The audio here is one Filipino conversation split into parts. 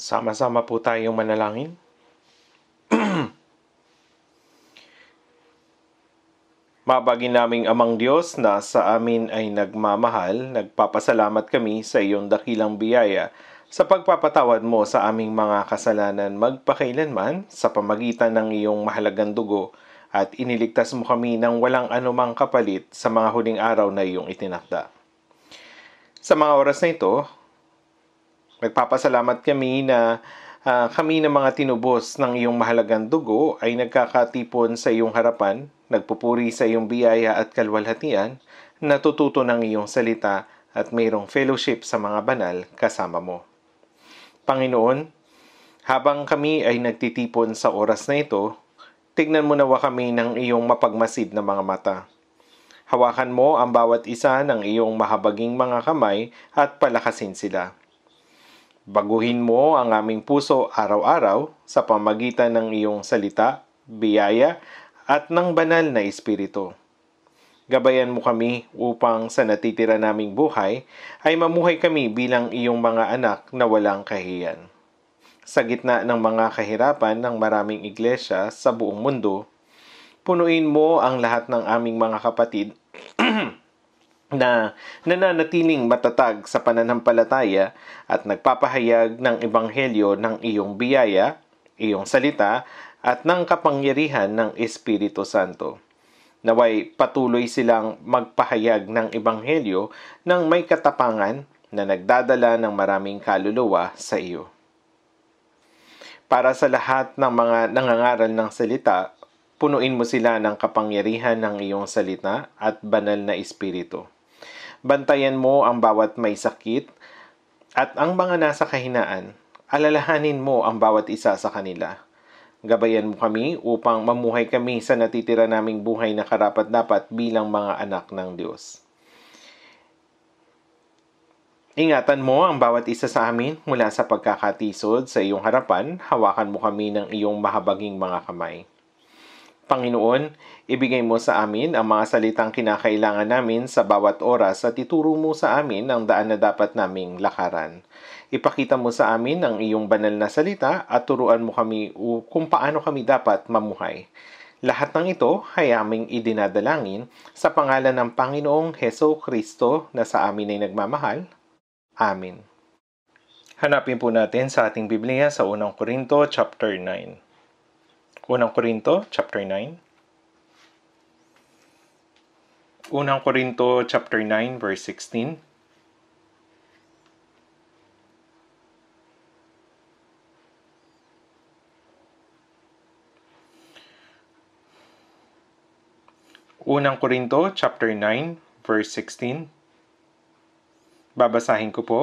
Sama-sama po tayong manalangin. Mabagi naming Amang Diyos na sa amin ay nagmamahal, nagpapasalamat kami sa iyong dakilang biyaya sa pagpapatawad mo sa aming mga kasalanan magpakailanman sa pamagitan ng iyong mahalagang dugo at iniligtas mo kami ng walang anumang kapalit sa mga huling araw na iyong itinakda. Sa mga oras na ito, Nagpapasalamat kami na uh, kami ng mga tinubos ng iyong mahalagang dugo ay nagkakatipon sa iyong harapan, nagpupuri sa iyong biyaya at kalwalhatian, natututo ng iyong salita at mayroong fellowship sa mga banal kasama mo. Panginoon, habang kami ay nagtitipon sa oras na ito, tignan mo nawa kami ng iyong mapagmasid na mga mata. Hawakan mo ang bawat isa ng iyong mahabaging mga kamay at palakasin sila Baguhin mo ang aming puso araw-araw sa pamagitan ng iyong salita, biyaya, at ng banal na Espiritu. Gabayan mo kami upang sa natitira naming buhay ay mamuhay kami bilang iyong mga anak na walang kahiyan. Sa gitna ng mga kahirapan ng maraming iglesia sa buong mundo, punuin mo ang lahat ng aming mga kapatid na nananatiling matatag sa pananampalataya at nagpapahayag ng ebanghelyo ng iyong biyaya, iyong salita, at ng kapangyarihan ng Espiritu Santo. Naway patuloy silang magpahayag ng ebanghelyo ng may katapangan na nagdadala ng maraming kaluluwa sa iyo. Para sa lahat ng mga nangangaral ng salita, punuin mo sila ng kapangyarihan ng iyong salita at banal na espiritu. Bantayan mo ang bawat may sakit at ang mga nasa kahinaan. Alalahanin mo ang bawat isa sa kanila. Gabayan mo kami upang mamuhay kami sa natitira naming buhay na karapat-dapat bilang mga anak ng Diyos. Ingatan mo ang bawat isa sa amin mula sa pagkakatisod sa iyong harapan, hawakan mo kami ng iyong mahabaging mga kamay. Panginoon, ibigay mo sa amin ang mga salitang kinakailangan namin sa bawat oras at ituro mo sa amin ang daan na dapat naming lakaran. Ipakita mo sa amin ang iyong banal na salita at turuan mo kami kung paano kami dapat mamuhay. Lahat ng ito ay idinadalangin sa pangalan ng Panginoong Heso Kristo na sa amin ay nagmamahal. Amen. Hanapin po natin sa ating Biblia sa unang Korinto chapter 9. Unang Korinto, chapter 9. Unang Korinto, chapter 9, verse 16. Unang Korinto, chapter 9, verse 16. Babasahin ko po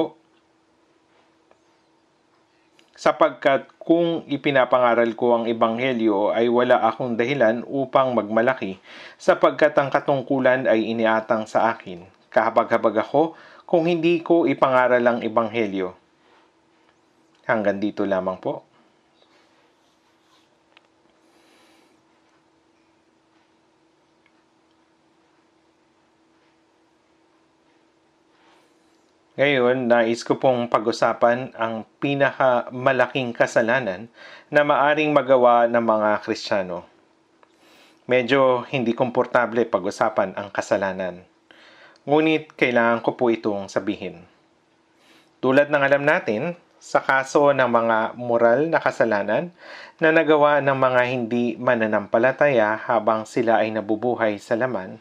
sapagkat kung ipinapangaral ko ang ebanghelyo ay wala akong dahilan upang magmalaki sapagkat ang katungkulan ay iniatang sa akin. Kahabag-habag ako kung hindi ko ipangaral ang ebanghelyo. Hanggang dito lamang po. Ngayon, nais ko pong pag-usapan ang pinakamalaking kasalanan na maaring magawa ng mga Kristiyano. Medyo hindi komportable pag-usapan ang kasalanan. Ngunit kailangan ko po itong sabihin. Tulad ng alam natin, sa kaso ng mga moral na kasalanan na nagawa ng mga hindi mananampalataya habang sila ay nabubuhay sa laman,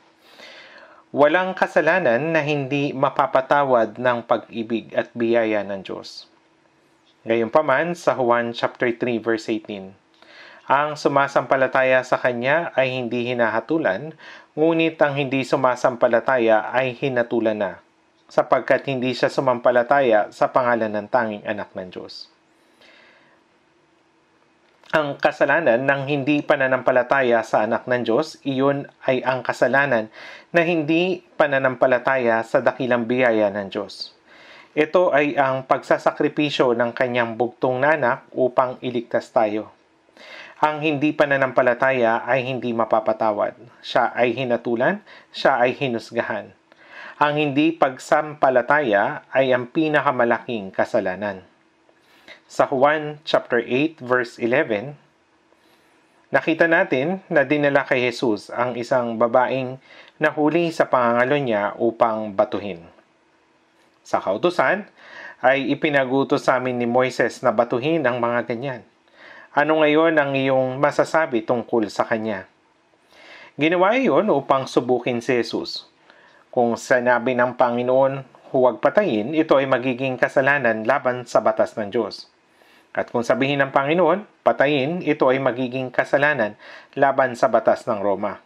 Walang kasalanan na hindi mapapatawad ng pag-ibig at biyaya ng Diyos. Ngayon pa man sa Juan chapter 3 verse 18, ang sumasampalataya sa kanya ay hindi hinahatulan, ngunit ang hindi sumasampalataya ay hinatulan na, sapagkat hindi siya sumampalataya sa pangalan ng tanging anak ng Diyos ang kasalanan ng hindi pananampalataya sa anak ng Diyos, iyon ay ang kasalanan na hindi pananampalataya sa dakilang biyaya ng Diyos. Ito ay ang pagsasakripisyo ng kanyang bugtong na anak upang iligtas tayo. Ang hindi pananampalataya ay hindi mapapatawad. Siya ay hinatulan, siya ay hinusgahan. Ang hindi pagsampalataya ay ang pinakamalaking kasalanan sa Juan chapter 8 verse 11, nakita natin na dinala kay Jesus ang isang babaeng nahuli sa pangangalo niya upang batuhin. Sa kautusan ay ipinaguto sa amin ni Moises na batuhin ang mga ganyan. Ano ngayon ang iyong masasabi tungkol sa kanya? Ginawa iyon upang subukin si Jesus. Kung sinabi ng Panginoon, huwag patayin, ito ay magiging kasalanan laban sa batas ng Diyos. At kung sabihin ng Panginoon, patayin, ito ay magiging kasalanan laban sa batas ng Roma.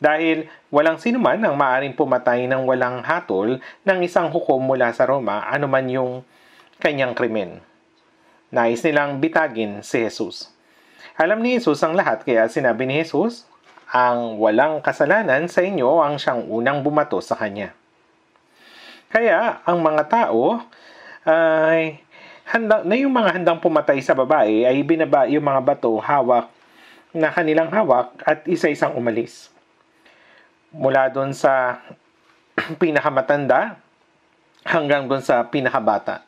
Dahil walang sinuman ang maaring pumatay ng walang hatol ng isang hukom mula sa Roma anuman yung kanyang krimen. Nais nilang bitagin si Jesus. Alam ni Jesus ang lahat kaya sinabi ni Jesus, ang walang kasalanan sa inyo ang siyang unang bumato sa kanya. Kaya ang mga tao ay handa, na yung mga handang pumatay sa babae ay binaba yung mga bato hawak na kanilang hawak at isa-isang umalis. Mula doon sa pinakamatanda hanggang doon sa pinakabata.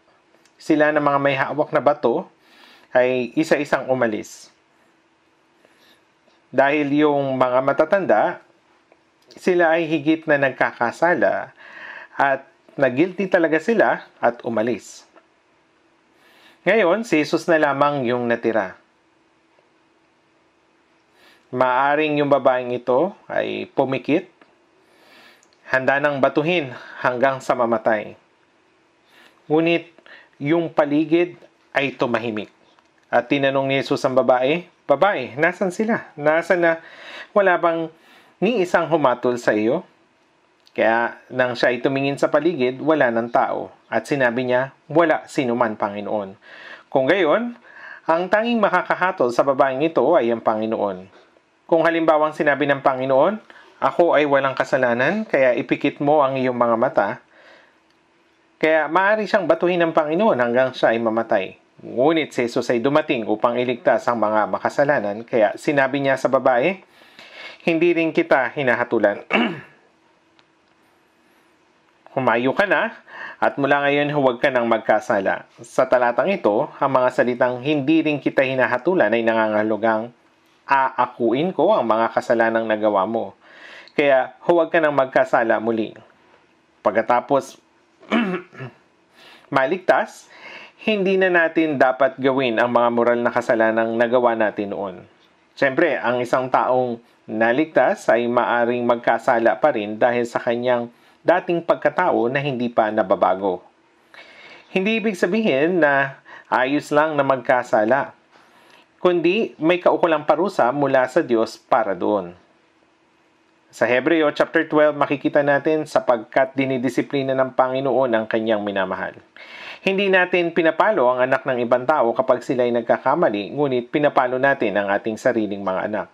Sila na mga may hawak na bato ay isa-isang umalis. Dahil yung mga matatanda, sila ay higit na nagkakasala at na guilty talaga sila at umalis. Ngayon, si Jesus na lamang yung natira. Maaring yung babaeng ito ay pumikit, handa nang batuhin hanggang sa mamatay. Ngunit yung paligid ay tumahimik. At tinanong ni Jesus ang babae, Babae, nasan sila? Nasaan na? Wala bang ni isang humatol sa iyo? Kaya nang siya ay tumingin sa paligid, wala ng tao. At sinabi niya, wala sinuman Panginoon. Kung gayon, ang tanging makakahatol sa babaeng ito ay ang Panginoon. Kung halimbawang sinabi ng Panginoon, ako ay walang kasalanan, kaya ipikit mo ang iyong mga mata, kaya maaari siyang batuhin ng Panginoon hanggang siya ay mamatay. Ngunit si Jesus ay dumating upang iligtas ang mga makasalanan, kaya sinabi niya sa babae, Hindi rin kita hinahatulan. Humayo ka na at mula ngayon huwag ka nang magkasala. Sa talatang ito, ang mga salitang hindi rin kita hinahatulan ay nangangahulugang aakuin ko ang mga kasalanang nagawa mo. Kaya huwag ka nang magkasala muli. Pagkatapos maligtas, hindi na natin dapat gawin ang mga moral na kasalanang nagawa natin noon. Siyempre, ang isang taong naligtas ay maaring magkasala pa rin dahil sa kanyang dating pagkatao na hindi pa nababago. Hindi ibig sabihin na ayos lang na magkasala, kundi may kaukulang parusa mula sa Diyos para doon. Sa Hebreo chapter 12 makikita natin sapagkat dinidisiplina ng Panginoon ang kanyang minamahal. Hindi natin pinapalo ang anak ng ibang tao kapag sila ay nagkakamali, ngunit pinapalo natin ang ating sariling mga anak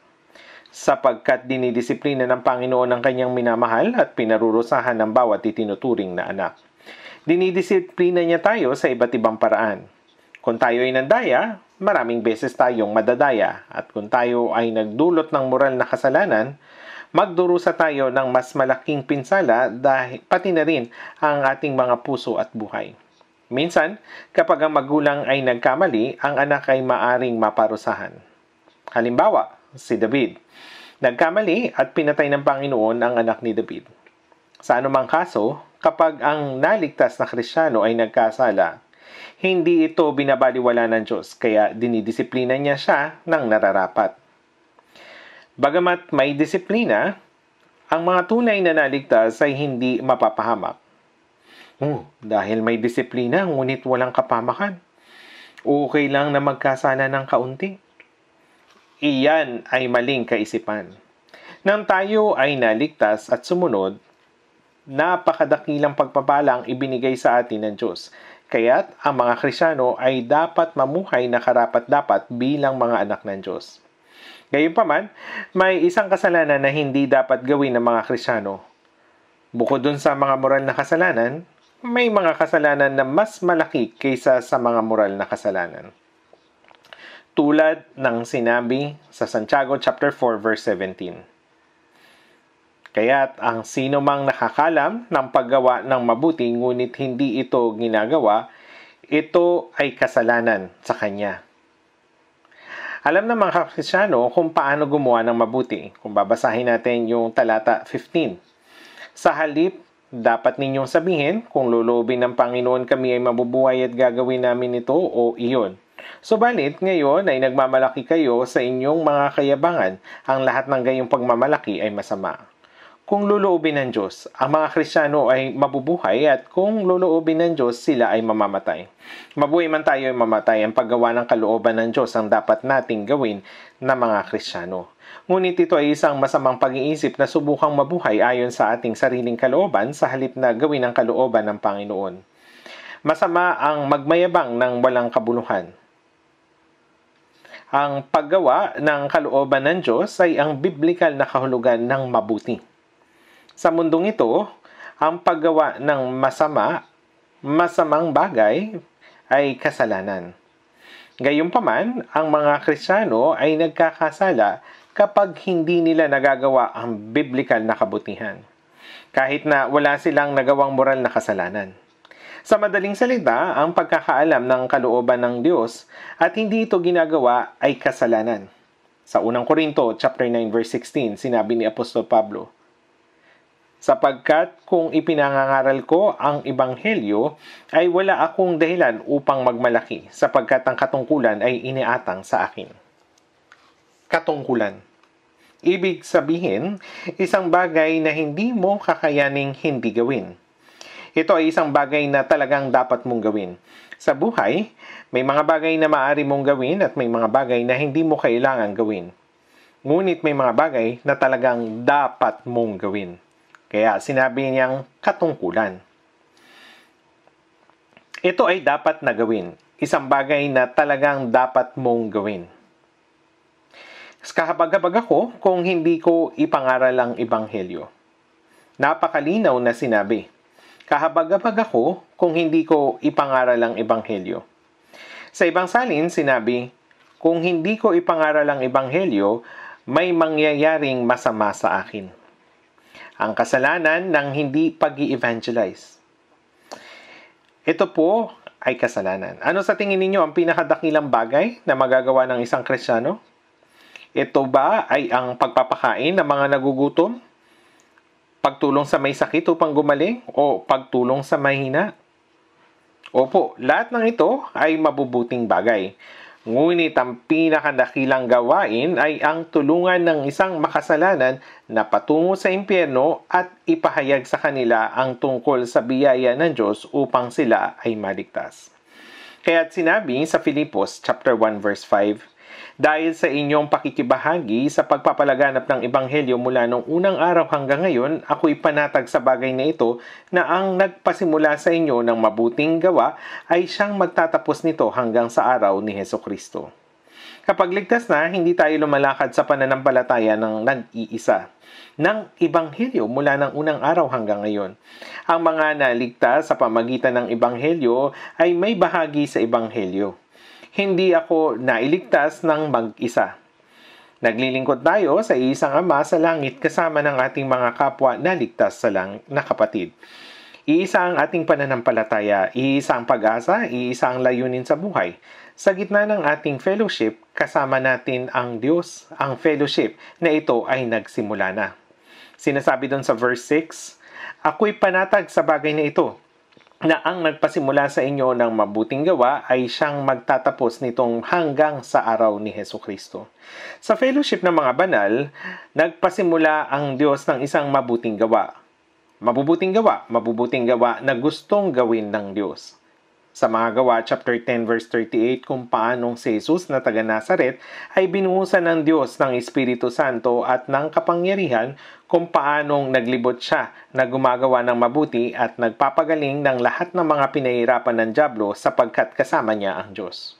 sapagkat dinidisiplina ng Panginoon ang kanyang minamahal at pinarurusahan ng bawat itinuturing na anak. Dinidisiplina niya tayo sa iba't ibang paraan. Kung tayo ay nandaya, maraming beses tayong madadaya at kung tayo ay nagdulot ng moral na kasalanan, magdurusa tayo ng mas malaking pinsala dahil pati na rin ang ating mga puso at buhay. Minsan, kapag ang magulang ay nagkamali, ang anak ay maaring maparusahan. Halimbawa, si David. Nagkamali at pinatay ng Panginoon ang anak ni David. Sa anumang kaso, kapag ang naligtas na Krisyano ay nagkasala, hindi ito binabaliwala ng Diyos kaya dinidisiplina niya siya ng nararapat. Bagamat may disiplina, ang mga tunay na naligtas ay hindi mapapahamak. Oh, dahil may disiplina ngunit walang kapamakan. Okay lang na magkasala ng kaunti iyan ay maling kaisipan. Nang tayo ay naligtas at sumunod, napakadakilang pagpapala ang ibinigay sa atin ng Diyos. Kaya't ang mga Krisyano ay dapat mamuhay na karapat-dapat bilang mga anak ng Diyos. Gayunpaman, may isang kasalanan na hindi dapat gawin ng mga Krisyano. Bukod dun sa mga moral na kasalanan, may mga kasalanan na mas malaki kaysa sa mga moral na kasalanan tulad ng sinabi sa Santiago chapter 4 verse 17. Kaya't ang sino mang nakakalam ng paggawa ng mabuti ngunit hindi ito ginagawa, ito ay kasalanan sa kanya. Alam ng mga Krisyano kung paano gumawa ng mabuti. Kung babasahin natin yung talata 15. Sa halip, dapat ninyong sabihin kung lulubin ng Panginoon kami ay mabubuhay at gagawin namin ito o iyon Subalit ngayon ay nagmamalaki kayo sa inyong mga kayabangan, ang lahat ng gayong pagmamalaki ay masama. Kung luluubin ng Diyos, ang mga Krisyano ay mabubuhay at kung luluubin ng Diyos, sila ay mamamatay. Mabuhay man tayo ay mamatay, ang paggawa ng kalooban ng Diyos ang dapat nating gawin na mga Krisyano. Ngunit ito ay isang masamang pag-iisip na subukang mabuhay ayon sa ating sariling kalooban sa halip na gawin ang kalooban ng Panginoon. Masama ang magmayabang ng walang kabuluhan. Ang paggawa ng kalooban ng Diyos ay ang biblikal na kahulugan ng mabuti. Sa mundong ito, ang paggawa ng masama, masamang bagay ay kasalanan. Gayunpaman, ang mga Kristiyano ay nagkakasala kapag hindi nila nagagawa ang biblikal na kabutihan. Kahit na wala silang nagawang moral na kasalanan. Sa madaling salita, ang pagkakaalam ng kalooban ng Diyos at hindi ito ginagawa ay kasalanan. Sa unang Korinto, chapter 9, verse 16, sinabi ni Apostol Pablo, Sapagkat kung ipinangangaral ko ang ebanghelyo, ay wala akong dahilan upang magmalaki, sapagkat ang katungkulan ay iniatang sa akin. Katungkulan Ibig sabihin, isang bagay na hindi mo kakayaning hindi gawin. Ito ay isang bagay na talagang dapat mong gawin. Sa buhay, may mga bagay na maaari mong gawin at may mga bagay na hindi mo kailangan gawin. Ngunit may mga bagay na talagang dapat mong gawin. Kaya sinabi niyang katungkulan. Ito ay dapat na gawin. Isang bagay na talagang dapat mong gawin. Kahabag-habag ako kung hindi ko ipangaral ang Ebanghelyo. Napakalinaw na sinabi Kahabag-habag ako kung hindi ko ipangaral ang Ebanghelyo. Sa ibang salin, sinabi, kung hindi ko ipangaral ang Ebanghelyo, may mangyayaring masama sa akin. Ang kasalanan ng hindi pag evangelize Ito po ay kasalanan. Ano sa tingin ninyo ang pinakadakilang bagay na magagawa ng isang Kristiyano? Ito ba ay ang pagpapakain ng mga nagugutom? pagtulong sa may sakit upang gumaling, o pagtulong sa mahina. Opo, lahat ng ito ay mabubuting bagay. Ngunit ang pinakadakilang gawain ay ang tulungan ng isang makasalanan na patungo sa impyerno at ipahayag sa kanila ang tungkol sa biyaya ng Diyos upang sila ay maligtas. Kaya't sinabi sa Filipos chapter 1 verse 5, dahil sa inyong pakikibahagi sa pagpapalaganap ng Ebanghelyo mula nung unang araw hanggang ngayon, ako'y panatag sa bagay na ito na ang nagpasimula sa inyo ng mabuting gawa ay siyang magtatapos nito hanggang sa araw ni Heso Kristo. Kapag ligtas na, hindi tayo lumalakad sa pananampalataya ng nag-iisa ng Ebanghelyo mula ng unang araw hanggang ngayon. Ang mga naligtas sa pamagitan ng Ebanghelyo ay may bahagi sa Ebanghelyo hindi ako nailigtas ng mag-isa. Naglilingkod tayo sa isang ama sa langit kasama ng ating mga kapwa na ligtas sa lang na kapatid. Iisa ang ating pananampalataya, iisa ang pag-asa, iisa ang layunin sa buhay. Sa gitna ng ating fellowship, kasama natin ang Diyos. Ang fellowship na ito ay nagsimula na. Sinasabi doon sa verse 6, Ako'y panatag sa bagay na ito na ang nagpasimula sa inyo ng mabuting gawa ay siyang magtatapos nitong hanggang sa araw ni Heso Kristo. Sa fellowship ng mga banal, nagpasimula ang Diyos ng isang mabuting gawa. Mabubuting gawa, mabubuting gawa na gustong gawin ng Diyos. Sa mga gawa, chapter 10 verse 38 kung paanong si Jesus na taga Nazaret ay binuhusan ng Diyos ng Espiritu Santo at ng kapangyarihan kung paanong naglibot siya na gumagawa ng mabuti at nagpapagaling ng lahat ng mga pinahirapan ng Diablo sapagkat kasama niya ang Diyos.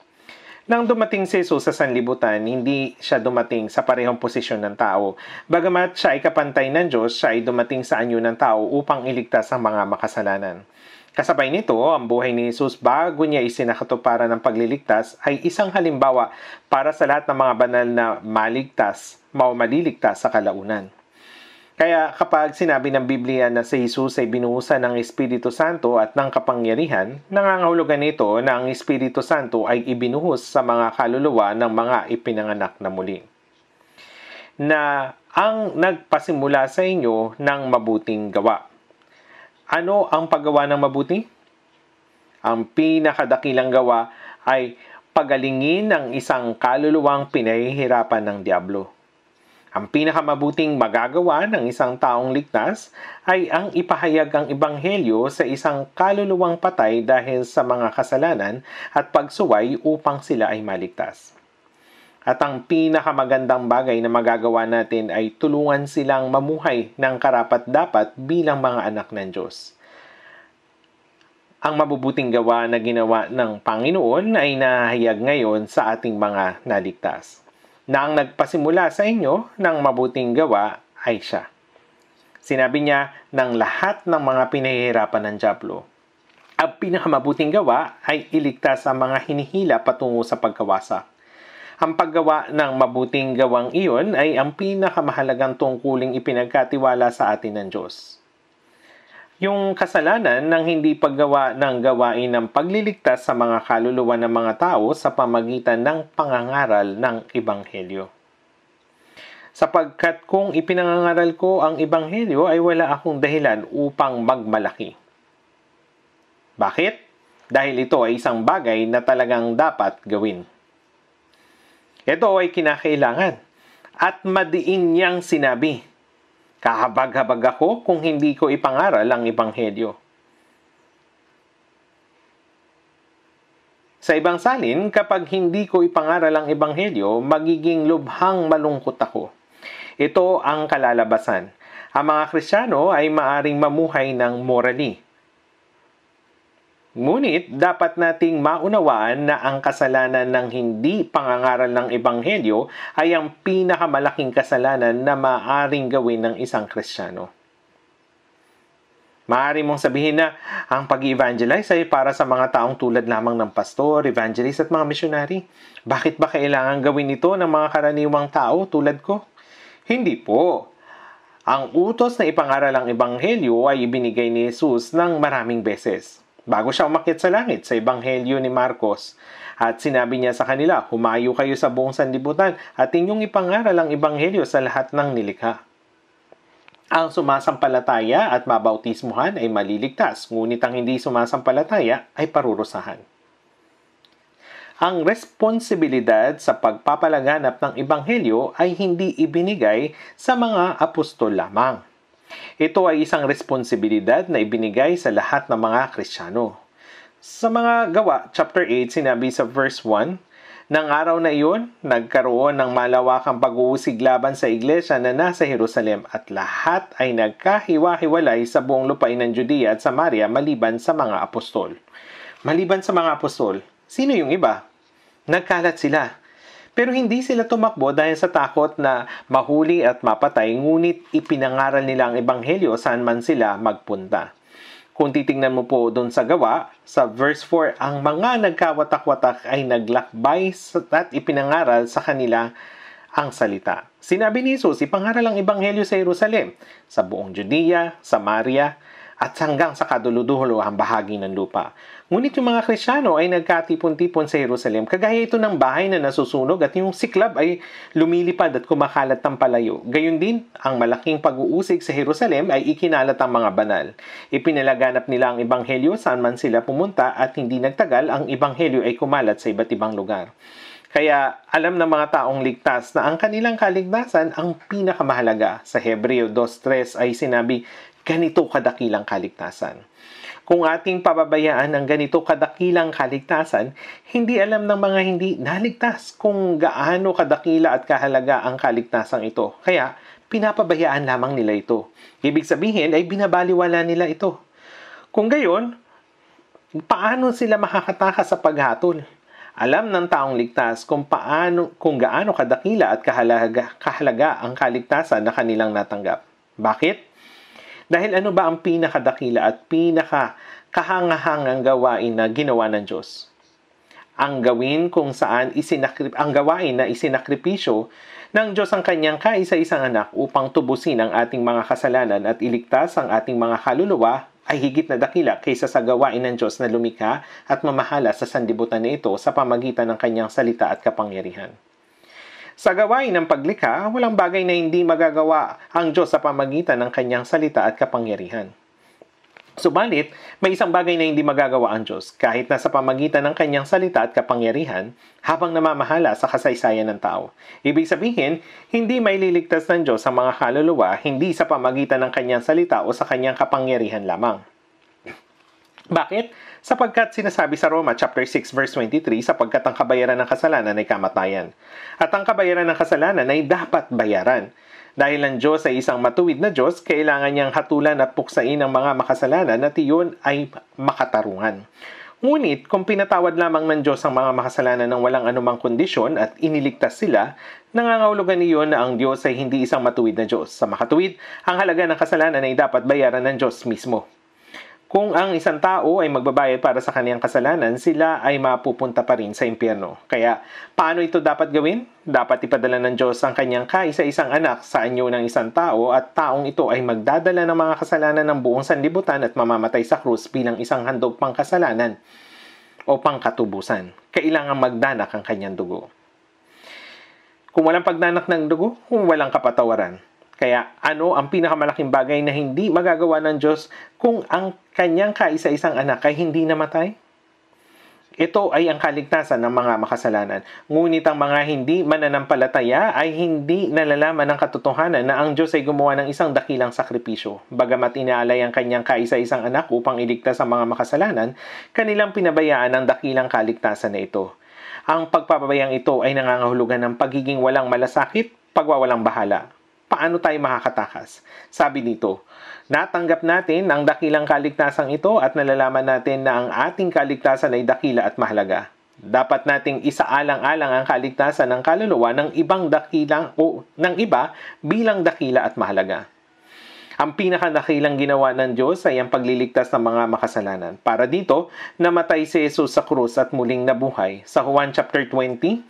Nang dumating si Jesus sa sanlibutan, hindi siya dumating sa parehong posisyon ng tao. Bagamat siya ay kapantay ng Diyos, siya ay dumating sa anyo ng tao upang iligtas ang mga makasalanan. Kasabay nito, ang buhay ni Jesus bago niya isinakatuparan ng pagliligtas ay isang halimbawa para sa lahat ng mga banal na maligtas, maumaliligtas sa kalaunan. Kaya kapag sinabi ng Biblia na si Jesus ay binuhusan ng Espiritu Santo at ng kapangyarihan, nangangahulugan nito na ang Espiritu Santo ay ibinuhos sa mga kaluluwa ng mga ipinanganak na muli. Na ang nagpasimula sa inyo ng mabuting gawa. Ano ang paggawa ng mabuti? Ang pinakadakilang gawa ay pagalingin ng isang kaluluwang pinahihirapan ng Diablo. Ang pinakamabuting magagawa ng isang taong ligtas ay ang ipahayag ang ibanghelyo sa isang kaluluwang patay dahil sa mga kasalanan at pagsuway upang sila ay maligtas. At ang pinakamagandang bagay na magagawa natin ay tulungan silang mamuhay ng karapat-dapat bilang mga anak ng Diyos. Ang mabubuting gawa na ginawa ng Panginoon ay nahayag ngayon sa ating mga naligtas. Na ang nagpasimula sa inyo ng mabuting gawa ay siya. Sinabi niya ng lahat ng mga pinahihirapan ng Diablo. Ang pinakamabuting gawa ay iligtas ang mga hinihila patungo sa pagkawasak. Ang paggawa ng mabuting gawang iyon ay ang pinakamahalagang tungkuling ipinagkatiwala sa atin ng Diyos. Yung kasalanan ng hindi paggawa ng gawain ng pagliligtas sa mga kaluluwa ng mga tao sa pamagitan ng pangangaral ng Ebanghelyo sapagkat kung ipinangangaral ko ang ebanghelyo ay wala akong dahilan upang magmalaki. Bakit? Dahil ito ay isang bagay na talagang dapat gawin. Ito ay kinakailangan. At madiin niyang sinabi, Kahabag-habag ako kung hindi ko ipangaral ang Ebanghelyo. Sa ibang salin, kapag hindi ko ipangaral ang Ebanghelyo, magiging lubhang malungkot ako. Ito ang kalalabasan. Ang mga Kristiyano ay maaring mamuhay ng morally, Ngunit dapat nating maunawaan na ang kasalanan ng hindi pangangaral ng Ebanghelyo ay ang pinakamalaking kasalanan na maaring gawin ng isang Kristiyano. Maaari mong sabihin na ang pag evangelize ay para sa mga taong tulad lamang ng pastor, evangelist at mga missionary. Bakit ba kailangan gawin ito ng mga karaniwang tao tulad ko? Hindi po. Ang utos na ipangaral ang Ebanghelyo ay ibinigay ni Jesus ng maraming beses bago siya umakyat sa langit sa Ebanghelyo ni Marcos. At sinabi niya sa kanila, humayo kayo sa buong sanlibutan at inyong ipangaral ang Ebanghelyo sa lahat ng nilikha. Ang sumasampalataya at mabautismuhan ay maliligtas, ngunit ang hindi sumasampalataya ay parurusahan. Ang responsibilidad sa pagpapalaganap ng Ebanghelyo ay hindi ibinigay sa mga apostol lamang ito ay isang responsibilidad na ibinigay sa lahat ng mga Kristiyano. Sa mga gawa, chapter 8, sinabi sa verse 1, Nang araw na iyon, nagkaroon ng malawakang pag-uusig laban sa iglesia na nasa Jerusalem at lahat ay nagkahiwa-hiwalay sa buong lupain ng Judea at Samaria maliban sa mga apostol. Maliban sa mga apostol, sino yung iba? Nagkalat sila pero hindi sila tumakbo dahil sa takot na mahuli at mapatay, ngunit ipinangaral nila ang ebanghelyo saan man sila magpunta. Kung titingnan mo po doon sa gawa, sa verse 4, ang mga nagkawatak-watak ay naglakbay at ipinangaral sa kanila ang salita. Sinabi ni Jesus, ipangaral ang ebanghelyo sa Jerusalem, sa buong Judea, Samaria, at hanggang sa kaduluduluhang bahagi ng lupa. Ngunit yung mga Krisyano ay nagkatipon-tipon sa Jerusalem, kagaya ito ng bahay na nasusunog at yung siklab ay lumilipad at kumakalat ng palayo. Gayun din, ang malaking pag-uusig sa Jerusalem ay ikinalat ang mga banal. Ipinalaganap nila ang Ebanghelyo saan man sila pumunta at hindi nagtagal ang Ebanghelyo ay kumalat sa iba't ibang lugar. Kaya alam ng mga taong ligtas na ang kanilang kaligtasan ang pinakamahalaga. Sa Hebreo 2.3 ay sinabi, ganito kadakilang kaligtasan. Kung ating pababayaan ang ganito kadakilang kaligtasan, hindi alam ng mga hindi naligtas kung gaano kadakila at kahalaga ang kaligtasang ito. Kaya, pinapabayaan lamang nila ito. Ibig sabihin ay binabaliwala nila ito. Kung gayon, paano sila makakataka sa paghatol? Alam ng taong ligtas kung paano kung gaano kadakila at kahalaga, kahalaga ang kaligtasan na kanilang natanggap. Bakit? Dahil ano ba ang pinakadakila at pinaka kahangahangang gawain na ginawa ng Diyos? Ang gawin kung saan isinakrip ang gawain na isinakripisyo ng Diyos ang kanyang kaisa-isang anak upang tubusin ang ating mga kasalanan at iligtas ang ating mga kaluluwa ay higit na dakila kaysa sa gawain ng Diyos na lumikha at mamahala sa sandibutan na ito sa pamagitan ng kanyang salita at kapangyarihan. Sa gawain ng paglikha, walang bagay na hindi magagawa ang Diyos sa pamagitan ng kanyang salita at kapangyarihan. Subalit, may isang bagay na hindi magagawa ang Diyos kahit na sa pamagitan ng kanyang salita at kapangyarihan habang namamahala sa kasaysayan ng tao. Ibig sabihin, hindi may liligtas ng Diyos ang mga kaluluwa hindi sa pamagitan ng kanyang salita o sa kanyang kapangyarihan lamang. Bakit? sapagkat sinasabi sa Roma chapter 6 verse 23 sapagkat ang kabayaran ng kasalanan ay kamatayan at ang kabayaran ng kasalanan ay dapat bayaran dahil ang Diyos ay isang matuwid na Diyos, kailangan niyang hatulan at puksain ang mga makasalanan at iyon ay makatarungan. Ngunit kung pinatawad lamang ng Diyos ang mga makasalanan ng walang anumang kondisyon at iniligtas sila, nangangahulugan iyon na ang Diyos ay hindi isang matuwid na Diyos. Sa makatuwid, ang halaga ng kasalanan ay dapat bayaran ng Diyos mismo. Kung ang isang tao ay magbabayad para sa kaniyang kasalanan, sila ay mapupunta pa rin sa impyerno. Kaya, paano ito dapat gawin? Dapat ipadala ng Diyos ang kanyang kaisa-isang anak sa anyo ng isang tao at taong ito ay magdadala ng mga kasalanan ng buong sanlibutan at mamamatay sa krus bilang isang handog pang kasalanan o pangkatubusan. Kailangan magdanak ang kanyang dugo. Kung walang pagdanak ng dugo, kung walang kapatawaran, kaya ano ang pinakamalaking bagay na hindi magagawa ng Diyos kung ang kanyang kaisa-isang anak ay hindi namatay? Ito ay ang kaligtasan ng mga makasalanan. Ngunit ang mga hindi mananampalataya ay hindi nalalaman ng katotohanan na ang Diyos ay gumawa ng isang dakilang sakripisyo. Bagamat inaalay ang kanyang kaisa-isang anak upang iligtas ang mga makasalanan, kanilang pinabayaan ang dakilang kaligtasan na ito. Ang pagpapabayang ito ay nangangahulugan ng pagiging walang malasakit, pagwawalang bahala paano tayo makakatakas? Sabi dito, natanggap natin ang dakilang kaligtasan ito at nalalaman natin na ang ating kaligtasan ay dakila at mahalaga. Dapat nating isaalang-alang ang kaligtasan ng kaluluwa ng ibang dakilang o ng iba bilang dakila at mahalaga. Ang pinakadakilang ginawa ng Diyos ay ang pagliligtas ng mga makasalanan. Para dito, namatay si Jesus sa krus at muling nabuhay. Sa Juan chapter 20,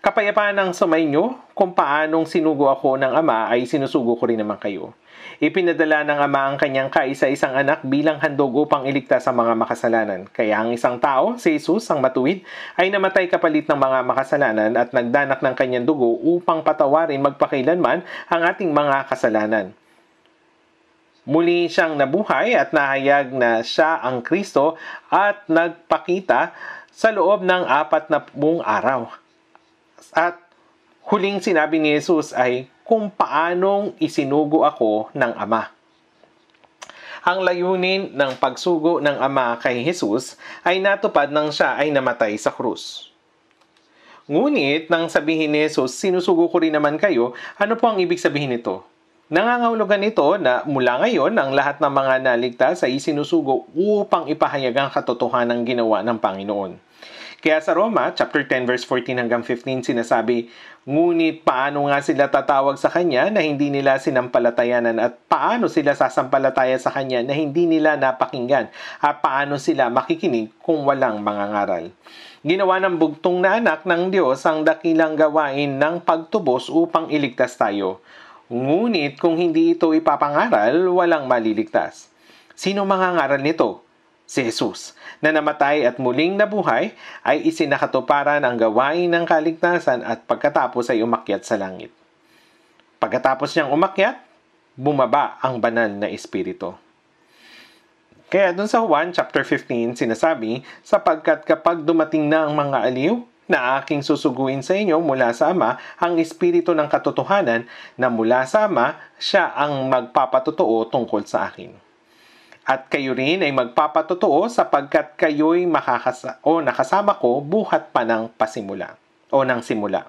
Kapayapaan ang sumay nyo kung paanong sinugo ako ng ama ay sinusugo ko rin naman kayo. Ipinadala ng ama ang kanyang kaisa-isang anak bilang handog upang iligtas ang mga makasalanan. Kaya ang isang tao, si Jesus, ang matuwid, ay namatay kapalit ng mga makasalanan at nagdanak ng kanyang dugo upang patawarin magpakailanman ang ating mga kasalanan. Muli siyang nabuhay at nahayag na siya ang Kristo at nagpakita sa loob ng apat na araw at huling sinabi ni Jesus ay kung paanong isinugo ako ng Ama. Ang layunin ng pagsugo ng Ama kay Jesus ay natupad nang siya ay namatay sa krus. Ngunit nang sabihin ni Jesus, sinusugo ko rin naman kayo, ano po ang ibig sabihin nito? Nangangahulugan ito na mula ngayon ang lahat ng mga naligtas ay isinusugo upang ipahayag ang katotohanan ng ginawa ng Panginoon. Kaya sa Roma, chapter 10 verse 14 hanggang 15 sinasabi, Ngunit paano nga sila tatawag sa kanya na hindi nila sinampalatayanan at paano sila sasampalataya sa kanya na hindi nila napakinggan at paano sila makikinig kung walang mangangaral. Ginawa ng bugtong na anak ng Diyos ang dakilang gawain ng pagtubos upang iligtas tayo. Ngunit kung hindi ito ipapangaral, walang maliligtas. Sino mangangaral nito? Si Jesus, na namatay at muling nabuhay, ay isinakatuparan ang gawain ng kaligtasan at pagkatapos ay umakyat sa langit. Pagkatapos niyang umakyat, bumaba ang banal na espiritu. Kaya dun sa Juan chapter 15 sinasabi, sapagkat kapag dumating na ang mga aliw, na aking susuguin sa inyo mula sa Ama ang espiritu ng katotohanan na mula sa Ama siya ang magpapatotoo tungkol sa akin at kayo rin ay magpapatotoo sapagkat kayo'y makakasa o nakasama ko buhat pa ng pasimula o ng simula.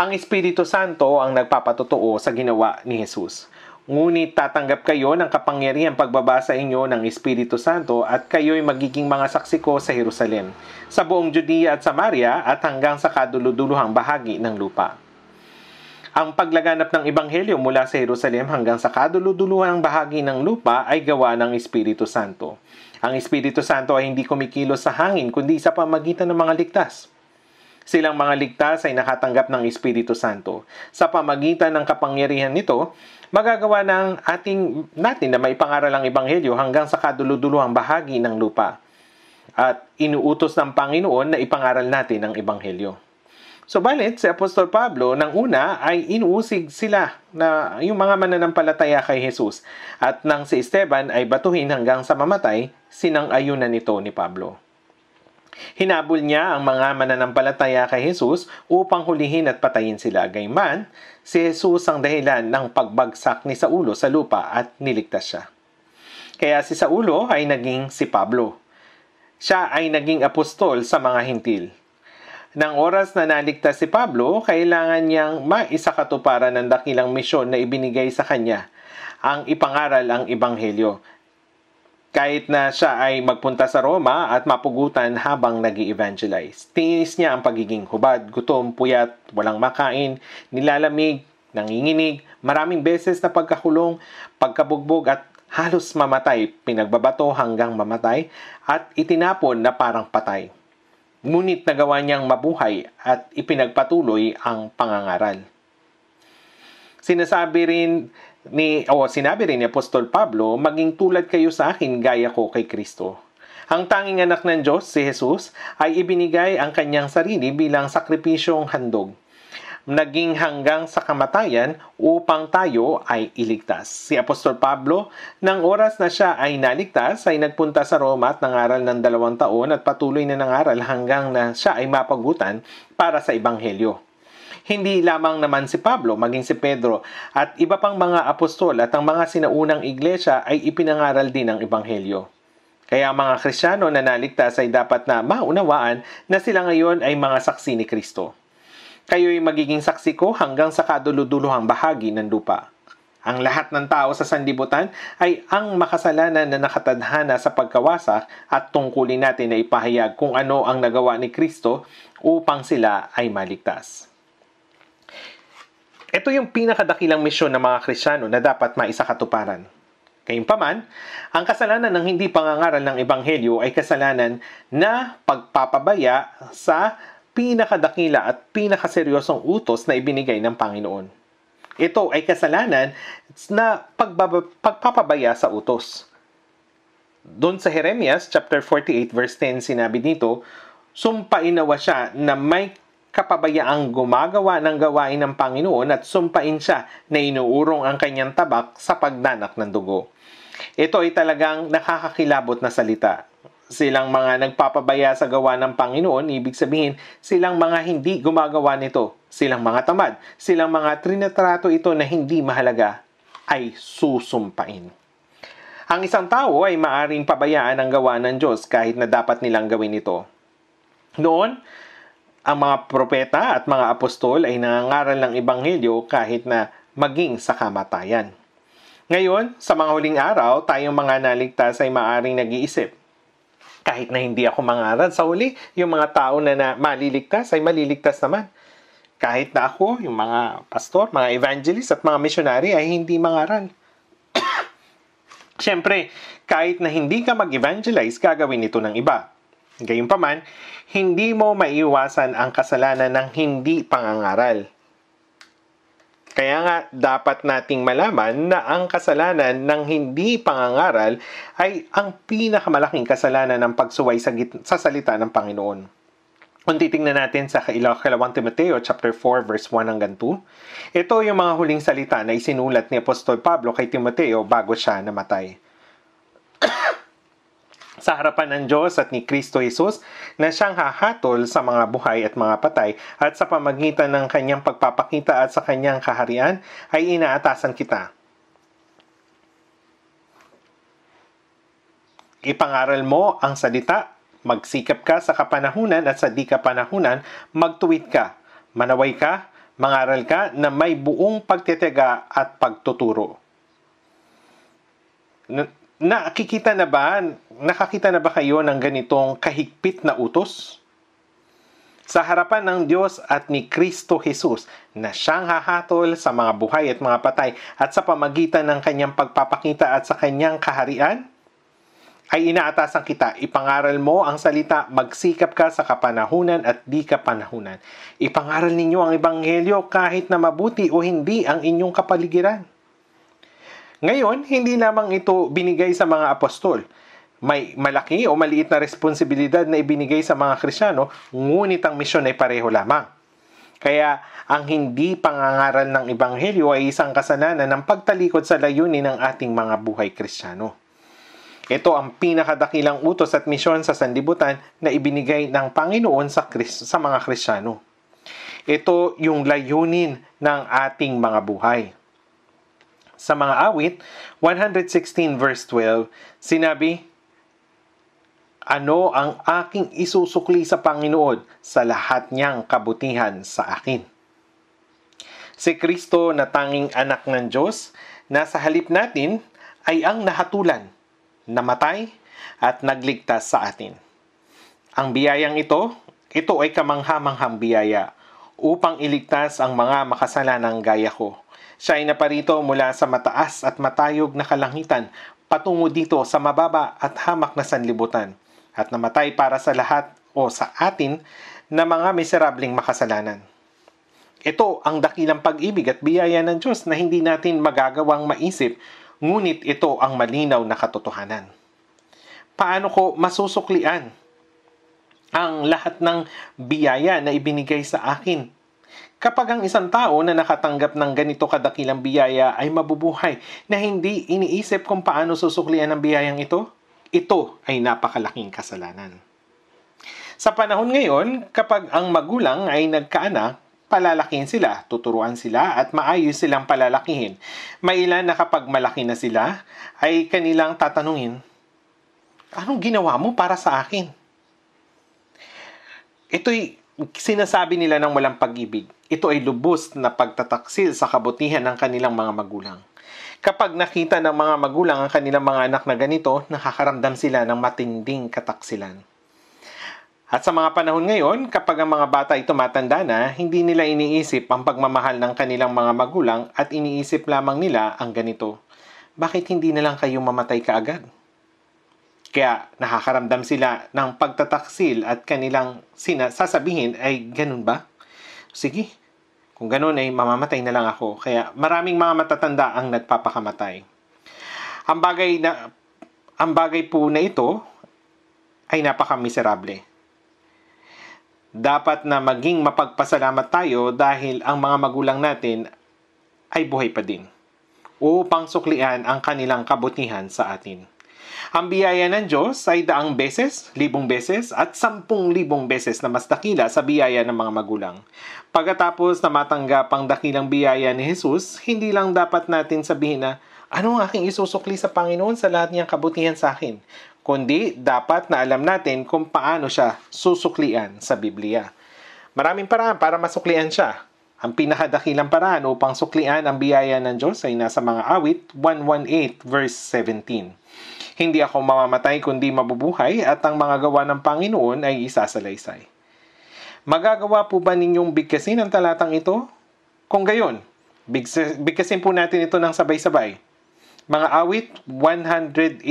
Ang Espiritu Santo ang nagpapatotoo sa ginawa ni Jesus. Ngunit tatanggap kayo ng kapangyarihan pagbabasa inyo ng Espiritu Santo at kayo'y magiging mga saksi ko sa Jerusalem, sa buong Judea at Samaria at hanggang sa kaduluduluhang bahagi ng lupa. Ang paglaganap ng Ebanghelyo mula sa Jerusalem hanggang sa ng bahagi ng lupa ay gawa ng Espiritu Santo. Ang Espiritu Santo ay hindi kumikilos sa hangin kundi sa pamagitan ng mga ligtas silang mga ligtas ay nakatanggap ng Espiritu Santo. Sa pamagitan ng kapangyarihan nito, magagawa ng ating natin na maipangaral ang ebanghelyo hanggang sa kaduluduluhang bahagi ng lupa. At inuutos ng Panginoon na ipangaral natin ang ebanghelyo. So balit, si Apostol Pablo, nang una ay inuusig sila na yung mga mananampalataya kay Jesus at nang si Esteban ay batuhin hanggang sa mamatay, sinang-ayunan ito ni Pablo. Hinabol niya ang mga mananampalataya kay Jesus upang hulihin at patayin sila. Gayman, si Jesus ang dahilan ng pagbagsak ni Saulo sa lupa at niligtas siya. Kaya si Saulo ay naging si Pablo. Siya ay naging apostol sa mga hintil. Nang oras na naligtas si Pablo, kailangan niyang maisakatuparan ang dakilang misyon na ibinigay sa kanya, ang ipangaral ang Ebanghelyo. Kahit na siya ay magpunta sa Roma at mapugutan habang nag evangelize tinis niya ang pagiging hubad, gutom, puyat, walang makain, nilalamig, nanginginig, maraming beses na pagkakulong, pagkabugbog at halos mamatay, pinagbabato hanggang mamatay at itinapon na parang patay ngunit nagawa niyang mabuhay at ipinagpatuloy ang pangangaral. Sinasabi rin ni o sinabi rin ni Apostol Pablo, maging tulad kayo sa akin gaya ko kay Kristo. Ang tanging anak ng Diyos, si Jesus, ay ibinigay ang kanyang sarili bilang sakripisyong handog naging hanggang sa kamatayan upang tayo ay iligtas. Si Apostol Pablo, nang oras na siya ay naligtas, ay nagpunta sa Roma at nangaral ng dalawang taon at patuloy na nangaral hanggang na siya ay mapagutan para sa Ebanghelyo. Hindi lamang naman si Pablo, maging si Pedro at iba pang mga apostol at ang mga sinaunang iglesia ay ipinangaral din ang Ebanghelyo. Kaya ang mga Krisyano na naligtas ay dapat na maunawaan na sila ngayon ay mga saksi ni Kristo. Kayo'y magiging saksi ko hanggang sa kaduluduluhang bahagi ng lupa. Ang lahat ng tao sa sandibutan ay ang makasalanan na nakatadhana sa pagkawasa at tungkulin natin na ipahayag kung ano ang nagawa ni Kristo upang sila ay maligtas. Ito yung pinakadakilang misyon ng mga Krisyano na dapat maisakatuparan. Gayunpaman, ang kasalanan ng hindi pangangaral ng Ebanghelyo ay kasalanan na pagpapabaya sa pinakadakila at pinakaseryosong utos na ibinigay ng Panginoon. Ito ay kasalanan na pagbaba, pagpapabaya sa utos. Doon sa Jeremias chapter 48 verse 10 sinabi dito, sumpain nawa siya na may kapabayaang gumagawa ng gawain ng Panginoon at sumpain siya na inuurong ang kanyang tabak sa pagdanak ng dugo. Ito ay talagang nakakakilabot na salita silang mga nagpapabaya sa gawa ng Panginoon, ibig sabihin, silang mga hindi gumagawa nito, silang mga tamad, silang mga trinatrato ito na hindi mahalaga, ay susumpain. Ang isang tao ay maaring pabayaan ang gawa ng Diyos kahit na dapat nilang gawin ito. Noon, ang mga propeta at mga apostol ay nangangaral ng ebanghelyo kahit na maging sa kamatayan. Ngayon, sa mga huling araw, tayong mga naligtas ay maaring nag-iisip kahit na hindi ako mangaral sa uli, yung mga tao na, na maliligtas ay maliligtas naman. Kahit na ako, yung mga pastor, mga evangelist at mga missionary ay hindi mangaral. Siyempre, kahit na hindi ka mag-evangelize, gagawin ito ng iba. Gayunpaman, hindi mo maiwasan ang kasalanan ng hindi pangangaral. Kaya nga dapat nating malaman na ang kasalanan ng hindi pangangaral ay ang pinakamalaking kasalanan ng pagsuway sa, git- sa salita ng Panginoon. Kung titingnan natin sa ikalawang Timoteo chapter 4 verse 1 hanggang 2, ito yung mga huling salita na isinulat ni Apostol Pablo kay Timoteo bago siya namatay sa harapan ng Diyos at ni Kristo Jesus na siyang hahatol sa mga buhay at mga patay at sa pamagitan ng kanyang pagpapakita at sa kanyang kaharian ay inaatasan kita. Ipangaral mo ang salita, magsikap ka sa kapanahunan at sa di kapanahunan, magtuwid ka, manaway ka, mangaral ka na may buong pagtitega at pagtuturo. Na, Nakikita na ba nakakita na ba kayo ng ganitong kahigpit na utos? Sa harapan ng Diyos at ni Kristo Jesus na siyang hahatol sa mga buhay at mga patay at sa pamagitan ng kanyang pagpapakita at sa kanyang kaharian? ay inaatasan kita, ipangaral mo ang salita, magsikap ka sa kapanahunan at di kapanahunan. Ipangaral ninyo ang ebanghelyo kahit na mabuti o hindi ang inyong kapaligiran. Ngayon, hindi lamang ito binigay sa mga apostol, may malaki o maliit na responsibilidad na ibinigay sa mga Krisyano, ngunit ang misyon ay pareho lamang. Kaya ang hindi pangangaral ng Ebanghelyo ay isang kasalanan ng pagtalikod sa layunin ng ating mga buhay Krisyano. Ito ang pinakadakilang utos at misyon sa sandibutan na ibinigay ng Panginoon sa, Kris- sa mga Krisyano. Ito yung layunin ng ating mga buhay. Sa mga awit, 116 verse 12, sinabi, ano ang aking isusukli sa Panginoon sa lahat niyang kabutihan sa akin. Si Kristo na tanging anak ng Diyos, na sa halip natin ay ang nahatulan, namatay, at nagligtas sa atin. Ang biyayang ito, ito ay kamangha-manghang biyaya upang iligtas ang mga makasalanang gaya ko. Siya ay naparito mula sa mataas at matayog na kalangitan patungo dito sa mababa at hamak na sanlibutan at namatay para sa lahat o sa atin na mga miserableng makasalanan. Ito ang dakilang pag-ibig at biyaya ng Diyos na hindi natin magagawang maisip, ngunit ito ang malinaw na katotohanan. Paano ko masusuklian ang lahat ng biyaya na ibinigay sa akin Kapag ang isang tao na nakatanggap ng ganito kadakilang biyaya ay mabubuhay na hindi iniisip kung paano susuklian ang biyayang ito, ito ay napakalaking kasalanan. Sa panahon ngayon, kapag ang magulang ay nagkaanak, palalakihin sila, tuturuan sila at maayos silang palalakihin. May ilan na kapag malaki na sila, ay kanilang tatanungin, Anong ginawa mo para sa akin? Ito'y sinasabi nila ng walang pag-ibig. Ito ay lubos na pagtataksil sa kabutihan ng kanilang mga magulang. Kapag nakita ng mga magulang ang kanilang mga anak na ganito, nakakaramdam sila ng matinding kataksilan. At sa mga panahon ngayon, kapag ang mga bata ay tumatanda na, hindi nila iniisip ang pagmamahal ng kanilang mga magulang at iniisip lamang nila ang ganito. Bakit hindi na lang kayo mamatay kaagad? Kaya nakakaramdam sila ng pagtataksil at kanilang sinasabihin ay ganun ba? Sige, kung ganun ay mamamatay na lang ako. Kaya maraming mga matatanda ang nagpapakamatay. Ang bagay na ang bagay po na ito ay napakamiserable. Dapat na maging mapagpasalamat tayo dahil ang mga magulang natin ay buhay pa din upang suklian ang kanilang kabutihan sa atin. Ang biyaya ng Diyos ay daang beses, libong beses, at sampung libong beses na mas dakila sa biyaya ng mga magulang. Pagkatapos na matanggap ang dakilang biyaya ni Jesus, hindi lang dapat natin sabihin na, ano ang aking isusukli sa Panginoon sa lahat niyang kabutihan sa akin? Kundi dapat na alam natin kung paano siya susuklian sa Biblia. Maraming paraan para masuklian siya. Ang pinakadakilang paraan upang suklian ang biyaya ng Diyos ay nasa mga awit 118 verse 17. Hindi ako mamamatay kundi mabubuhay at ang mga gawa ng Panginoon ay isasalaysay. Magagawa po ba ninyong bigkasin ang talatang ito? Kung gayon, bigkasin po natin ito ng sabay-sabay. Mga awit 118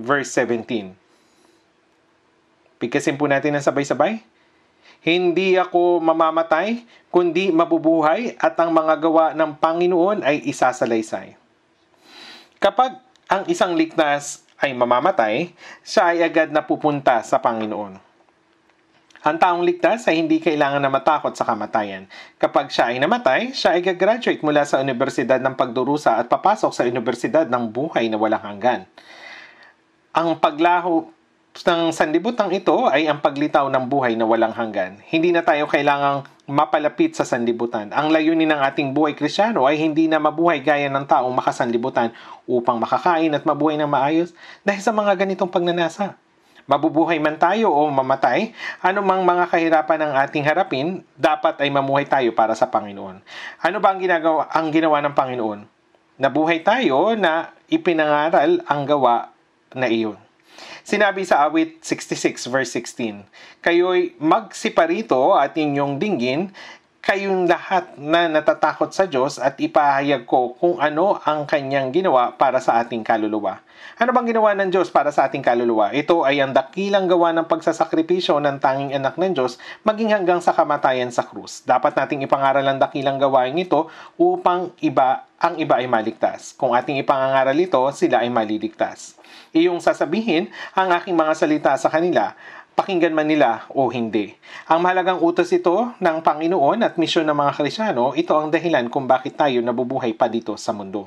verse 17. Bigkasin po natin ng sabay-sabay. Hindi ako mamamatay, kundi mabubuhay at ang mga gawa ng Panginoon ay isasalaysay. Kapag ang isang ligtas ay mamamatay, siya ay agad na pupunta sa Panginoon. Ang taong ligtas ay hindi kailangan na matakot sa kamatayan. Kapag siya ay namatay, siya ay gagraduate mula sa Universidad ng Pagdurusa at papasok sa Universidad ng Buhay na Walang Hanggan. Ang paglaho ng sanlibutan ito ay ang paglitaw ng buhay na walang hanggan. Hindi na tayo kailangang mapalapit sa sanlibutan. Ang layunin ng ating buhay krisyano ay hindi na mabuhay gaya ng taong makasanlibutan upang makakain at mabuhay ng maayos dahil sa mga ganitong pagnanasa. Mabubuhay man tayo o mamatay, anumang mga kahirapan ang ating harapin, dapat ay mamuhay tayo para sa Panginoon. Ano ba ang ginagawa ang ginawa ng Panginoon? Nabuhay tayo na ipinangaral ang gawa na iyon. Sinabi sa awit 66 verse 16, Kayo'y magsiparito at inyong dinggin kayong lahat na natatakot sa Diyos at ipahayag ko kung ano ang kanyang ginawa para sa ating kaluluwa. Ano bang ginawa ng Diyos para sa ating kaluluwa? Ito ay ang dakilang gawa ng pagsasakripisyo ng tanging anak ng Diyos maging hanggang sa kamatayan sa krus. Dapat nating ipangaral ang dakilang gawain ito upang iba ang iba ay maligtas. Kung ating ipangangaral ito, sila ay maliligtas. Iyong sasabihin ang aking mga salita sa kanila pakinggan man nila o hindi. Ang mahalagang utos ito ng Panginoon at misyon ng mga Krisyano, ito ang dahilan kung bakit tayo nabubuhay pa dito sa mundo.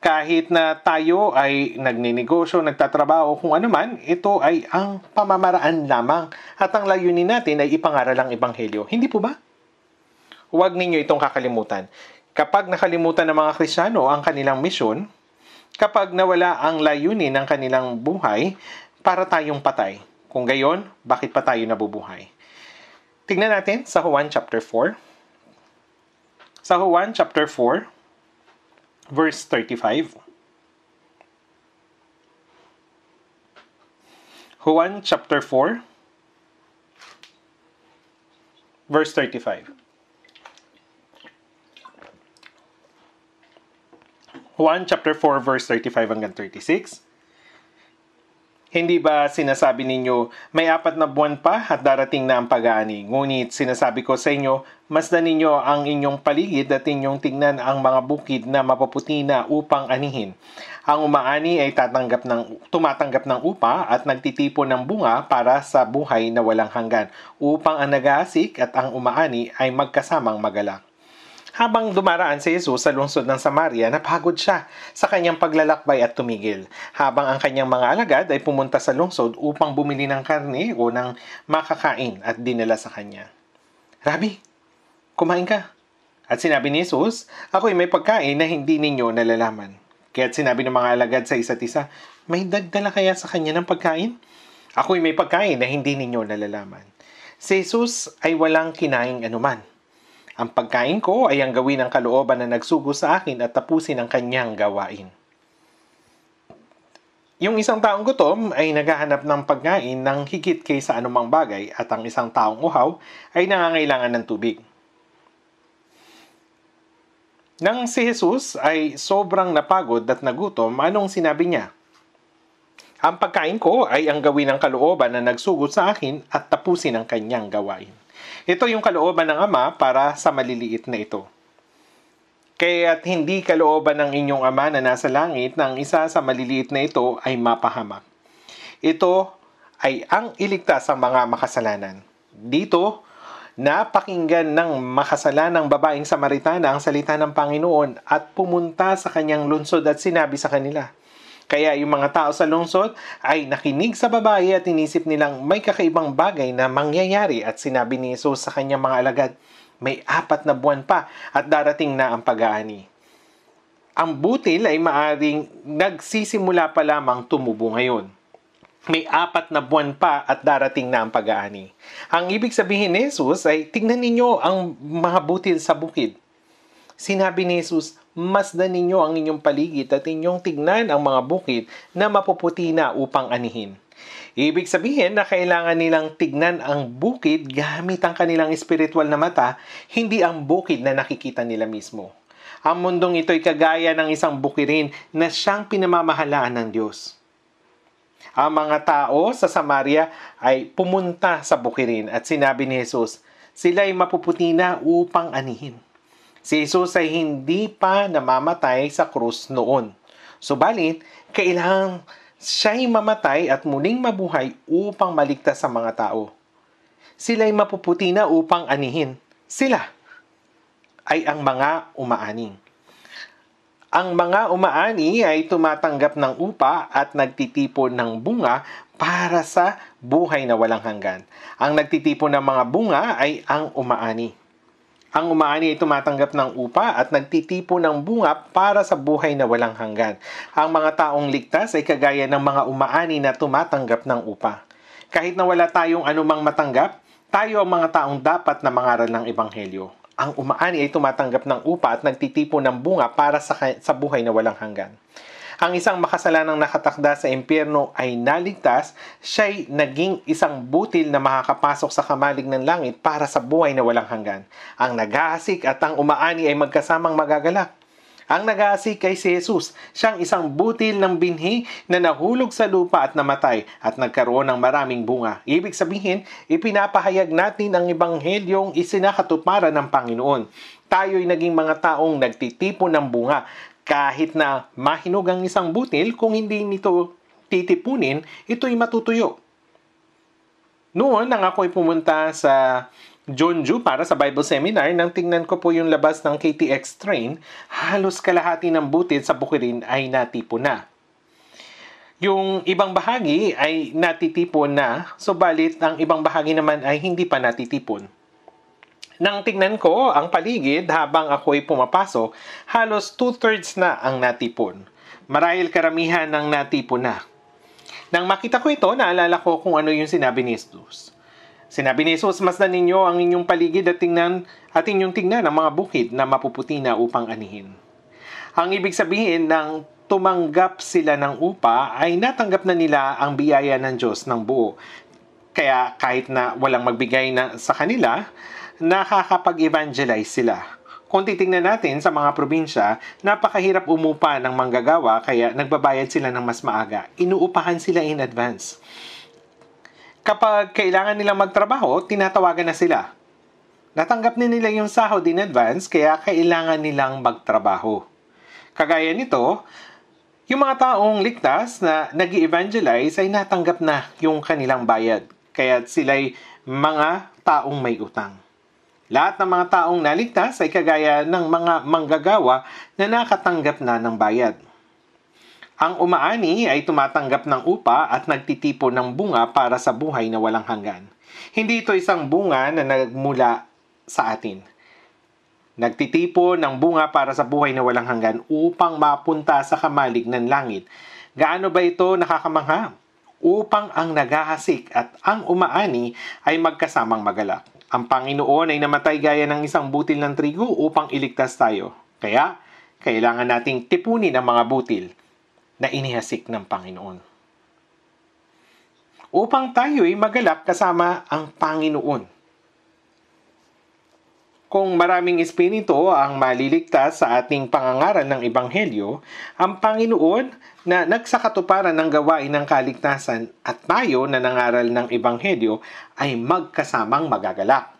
Kahit na tayo ay nagninegosyo, nagtatrabaho, kung ano man, ito ay ang pamamaraan lamang at ang layunin natin ay ipangaral ang Ebanghelyo. Hindi po ba? Huwag ninyo itong kakalimutan. Kapag nakalimutan ng mga Krisyano ang kanilang misyon, kapag nawala ang layunin ng kanilang buhay, para tayong patay. Kung gayon, bakit pa tayo nabubuhay? Tingnan natin sa Juan chapter 4. Sa Juan chapter 4, verse 35. Juan chapter 4, verse 35. Juan chapter 4, verse 35 hanggang 36. Hindi ba sinasabi ninyo, may apat na buwan pa at darating na ang pag-aani? Ngunit sinasabi ko sa inyo, masdan ninyo ang inyong paligid at inyong tingnan ang mga bukid na mapaputi na upang anihin. Ang umaani ay tatanggap ng, tumatanggap ng upa at nagtitipon ng bunga para sa buhay na walang hanggan, upang ang nag-aasik at ang umaani ay magkasamang magalak. Habang dumaraan si Jesus sa lungsod ng Samaria, napagod siya sa kanyang paglalakbay at tumigil. Habang ang kanyang mga alagad ay pumunta sa lungsod upang bumili ng karne o ng makakain at dinala sa kanya. Rabi, kumain ka. At sinabi ni Jesus, ako ay may pagkain na hindi ninyo nalalaman. Kaya't sinabi ng mga alagad sa isa't isa, may dagdala kaya sa kanya ng pagkain? Ako ay may pagkain na hindi ninyo nalalaman. Si Jesus ay walang kinaing anuman ang pagkain ko ay ang gawin ng kalooban na nagsugo sa akin at tapusin ang kanyang gawain. Yung isang taong gutom ay naghahanap ng pagkain ng higit kaysa anumang bagay at ang isang taong uhaw ay nangangailangan ng tubig. Nang si Jesus ay sobrang napagod at nagutom, anong sinabi niya? Ang pagkain ko ay ang gawin ng kalooban na nagsugo sa akin at tapusin ang kanyang gawain. Ito yung kalooban ng Ama para sa maliliit na ito. Kaya't hindi kalooban ng inyong Ama na nasa langit na ang isa sa maliliit na ito ay mapahamak. Ito ay ang iligtas sa mga makasalanan. Dito, napakinggan ng makasalanang babaeng Samaritana ang salita ng Panginoon at pumunta sa kanyang lungsod at sinabi sa kanila, kaya yung mga tao sa lungsod ay nakinig sa babae at inisip nilang may kakaibang bagay na mangyayari at sinabi ni Jesus sa kanyang mga alagad, may apat na buwan pa at darating na ang pag-aani. Ang butil ay maaring nagsisimula pa lamang tumubo ngayon. May apat na buwan pa at darating na ang pag-aani. Ang ibig sabihin ni Jesus ay tingnan ninyo ang mga butil sa bukid. Sinabi ni Jesus, masdan ninyo ang inyong paligid at inyong tignan ang mga bukid na mapuputi na upang anihin. Ibig sabihin na kailangan nilang tignan ang bukid gamit ang kanilang espiritual na mata, hindi ang bukid na nakikita nila mismo. Ang mundong ito'y kagaya ng isang bukirin na siyang pinamamahalaan ng Diyos. Ang mga tao sa Samaria ay pumunta sa bukirin at sinabi ni Jesus, sila'y mapuputi na upang anihin. Si Jesus ay hindi pa namamatay sa krus noon. Subalit, kailangan siya'y mamatay at muling mabuhay upang maligtas sa mga tao. Sila'y mapuputi na upang anihin. Sila ay ang mga umaaning. Ang mga umaani ay tumatanggap ng upa at nagtitipon ng bunga para sa buhay na walang hanggan. Ang nagtitipon ng mga bunga ay ang umaani. Ang umaani ay tumatanggap ng upa at nagtitipo ng bunga para sa buhay na walang hanggan. Ang mga taong ligtas ay kagaya ng mga umaani na tumatanggap ng upa. Kahit na wala tayong anumang matanggap, tayo ang mga taong dapat na mangaral ng Ebanghelyo. Ang umaani ay tumatanggap ng upa at nagtitipo ng bunga para sa, sa buhay na walang hanggan ang isang makasalanang nakatakda sa impyerno ay naligtas, siya'y naging isang butil na makakapasok sa kamalig ng langit para sa buhay na walang hanggan. Ang nag at ang umaani ay magkasamang magagalak. Ang nag kay si Jesus, siyang isang butil ng binhi na nahulog sa lupa at namatay at nagkaroon ng maraming bunga. Ibig sabihin, ipinapahayag natin ang ebanghelyong isinakatuparan ng Panginoon. Tayo'y naging mga taong nagtitipon ng bunga kahit na mahinog ang isang butil, kung hindi nito titipunin, ito'y matutuyo. Noon, nang ako'y pumunta sa Jeonju para sa Bible Seminar, nang tingnan ko po yung labas ng KTX train, halos kalahati ng butil sa bukirin ay natipo na. Yung ibang bahagi ay natitipon na, subalit ang ibang bahagi naman ay hindi pa natitipon. Nang tingnan ko ang paligid habang ako'y pumapasok, halos two-thirds na ang natipon. Marahil karamihan ng natipon na. Nang makita ko ito, naalala ko kung ano yung sinabi ni Jesus. Sinabi ni Jesus, masdan ninyo ang inyong paligid at tingnan at inyong tingnan ang mga bukid na mapuputi na upang anihin. Ang ibig sabihin ng tumanggap sila ng upa ay natanggap na nila ang biyaya ng Diyos ng buo. Kaya kahit na walang magbigay na sa kanila, nakakapag-evangelize sila. Kung titingnan natin sa mga probinsya, napakahirap umupa ng manggagawa kaya nagbabayad sila ng mas maaga. Inuupahan sila in advance. Kapag kailangan nilang magtrabaho, tinatawagan na sila. Natanggap na nila yung sahod in advance kaya kailangan nilang magtrabaho. Kagaya nito, yung mga taong ligtas na nag evangelize ay natanggap na yung kanilang bayad. Kaya sila'y mga taong may utang. Lahat ng mga taong naligtas ay kagaya ng mga manggagawa na nakatanggap na ng bayad. Ang umaani ay tumatanggap ng upa at nagtitipon ng bunga para sa buhay na walang hanggan. Hindi ito isang bunga na nagmula sa atin. Nagtitipon ng bunga para sa buhay na walang hanggan upang mapunta sa kamalig ng langit. Gaano ba ito nakakamangha? Upang ang naghahasik at ang umaani ay magkasamang magalak. Ang Panginoon ay namatay gaya ng isang butil ng trigo upang iligtas tayo. Kaya, kailangan nating tipunin ang mga butil na inihasik ng Panginoon. Upang tayo ay magalak kasama ang Panginoon kung maraming espiritu ang maliligtas sa ating pangangaral ng Ebanghelyo, ang Panginoon na nagsakatuparan ng gawain ng kaligtasan at tayo na nangaral ng Ebanghelyo ay magkasamang magagalak.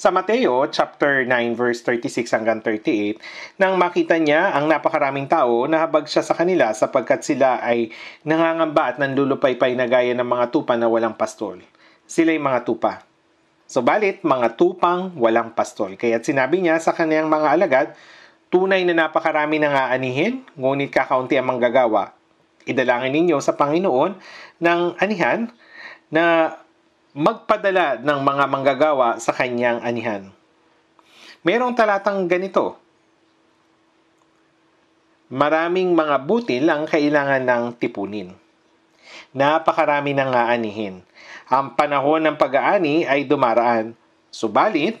Sa Mateo chapter 9 verse 36 hanggang 38, nang makita niya ang napakaraming tao, nahabag siya sa kanila sapagkat sila ay nangangamba at nanlulupaypay na gaya ng mga tupa na walang pastol. Sila ay mga tupa. Subalit, mga tupang walang pastol. Kaya't sinabi niya sa kaniyang mga alagad, tunay na napakarami nang aanihin, ngunit kakaunti ang manggagawa. Idalangin ninyo sa Panginoon ng anihan na magpadala ng mga manggagawa sa kanyang anihan. Merong talatang ganito. Maraming mga butil ang kailangan ng tipunin. Napakarami nang aanihin ang panahon ng pag-aani ay dumaraan. Subalit,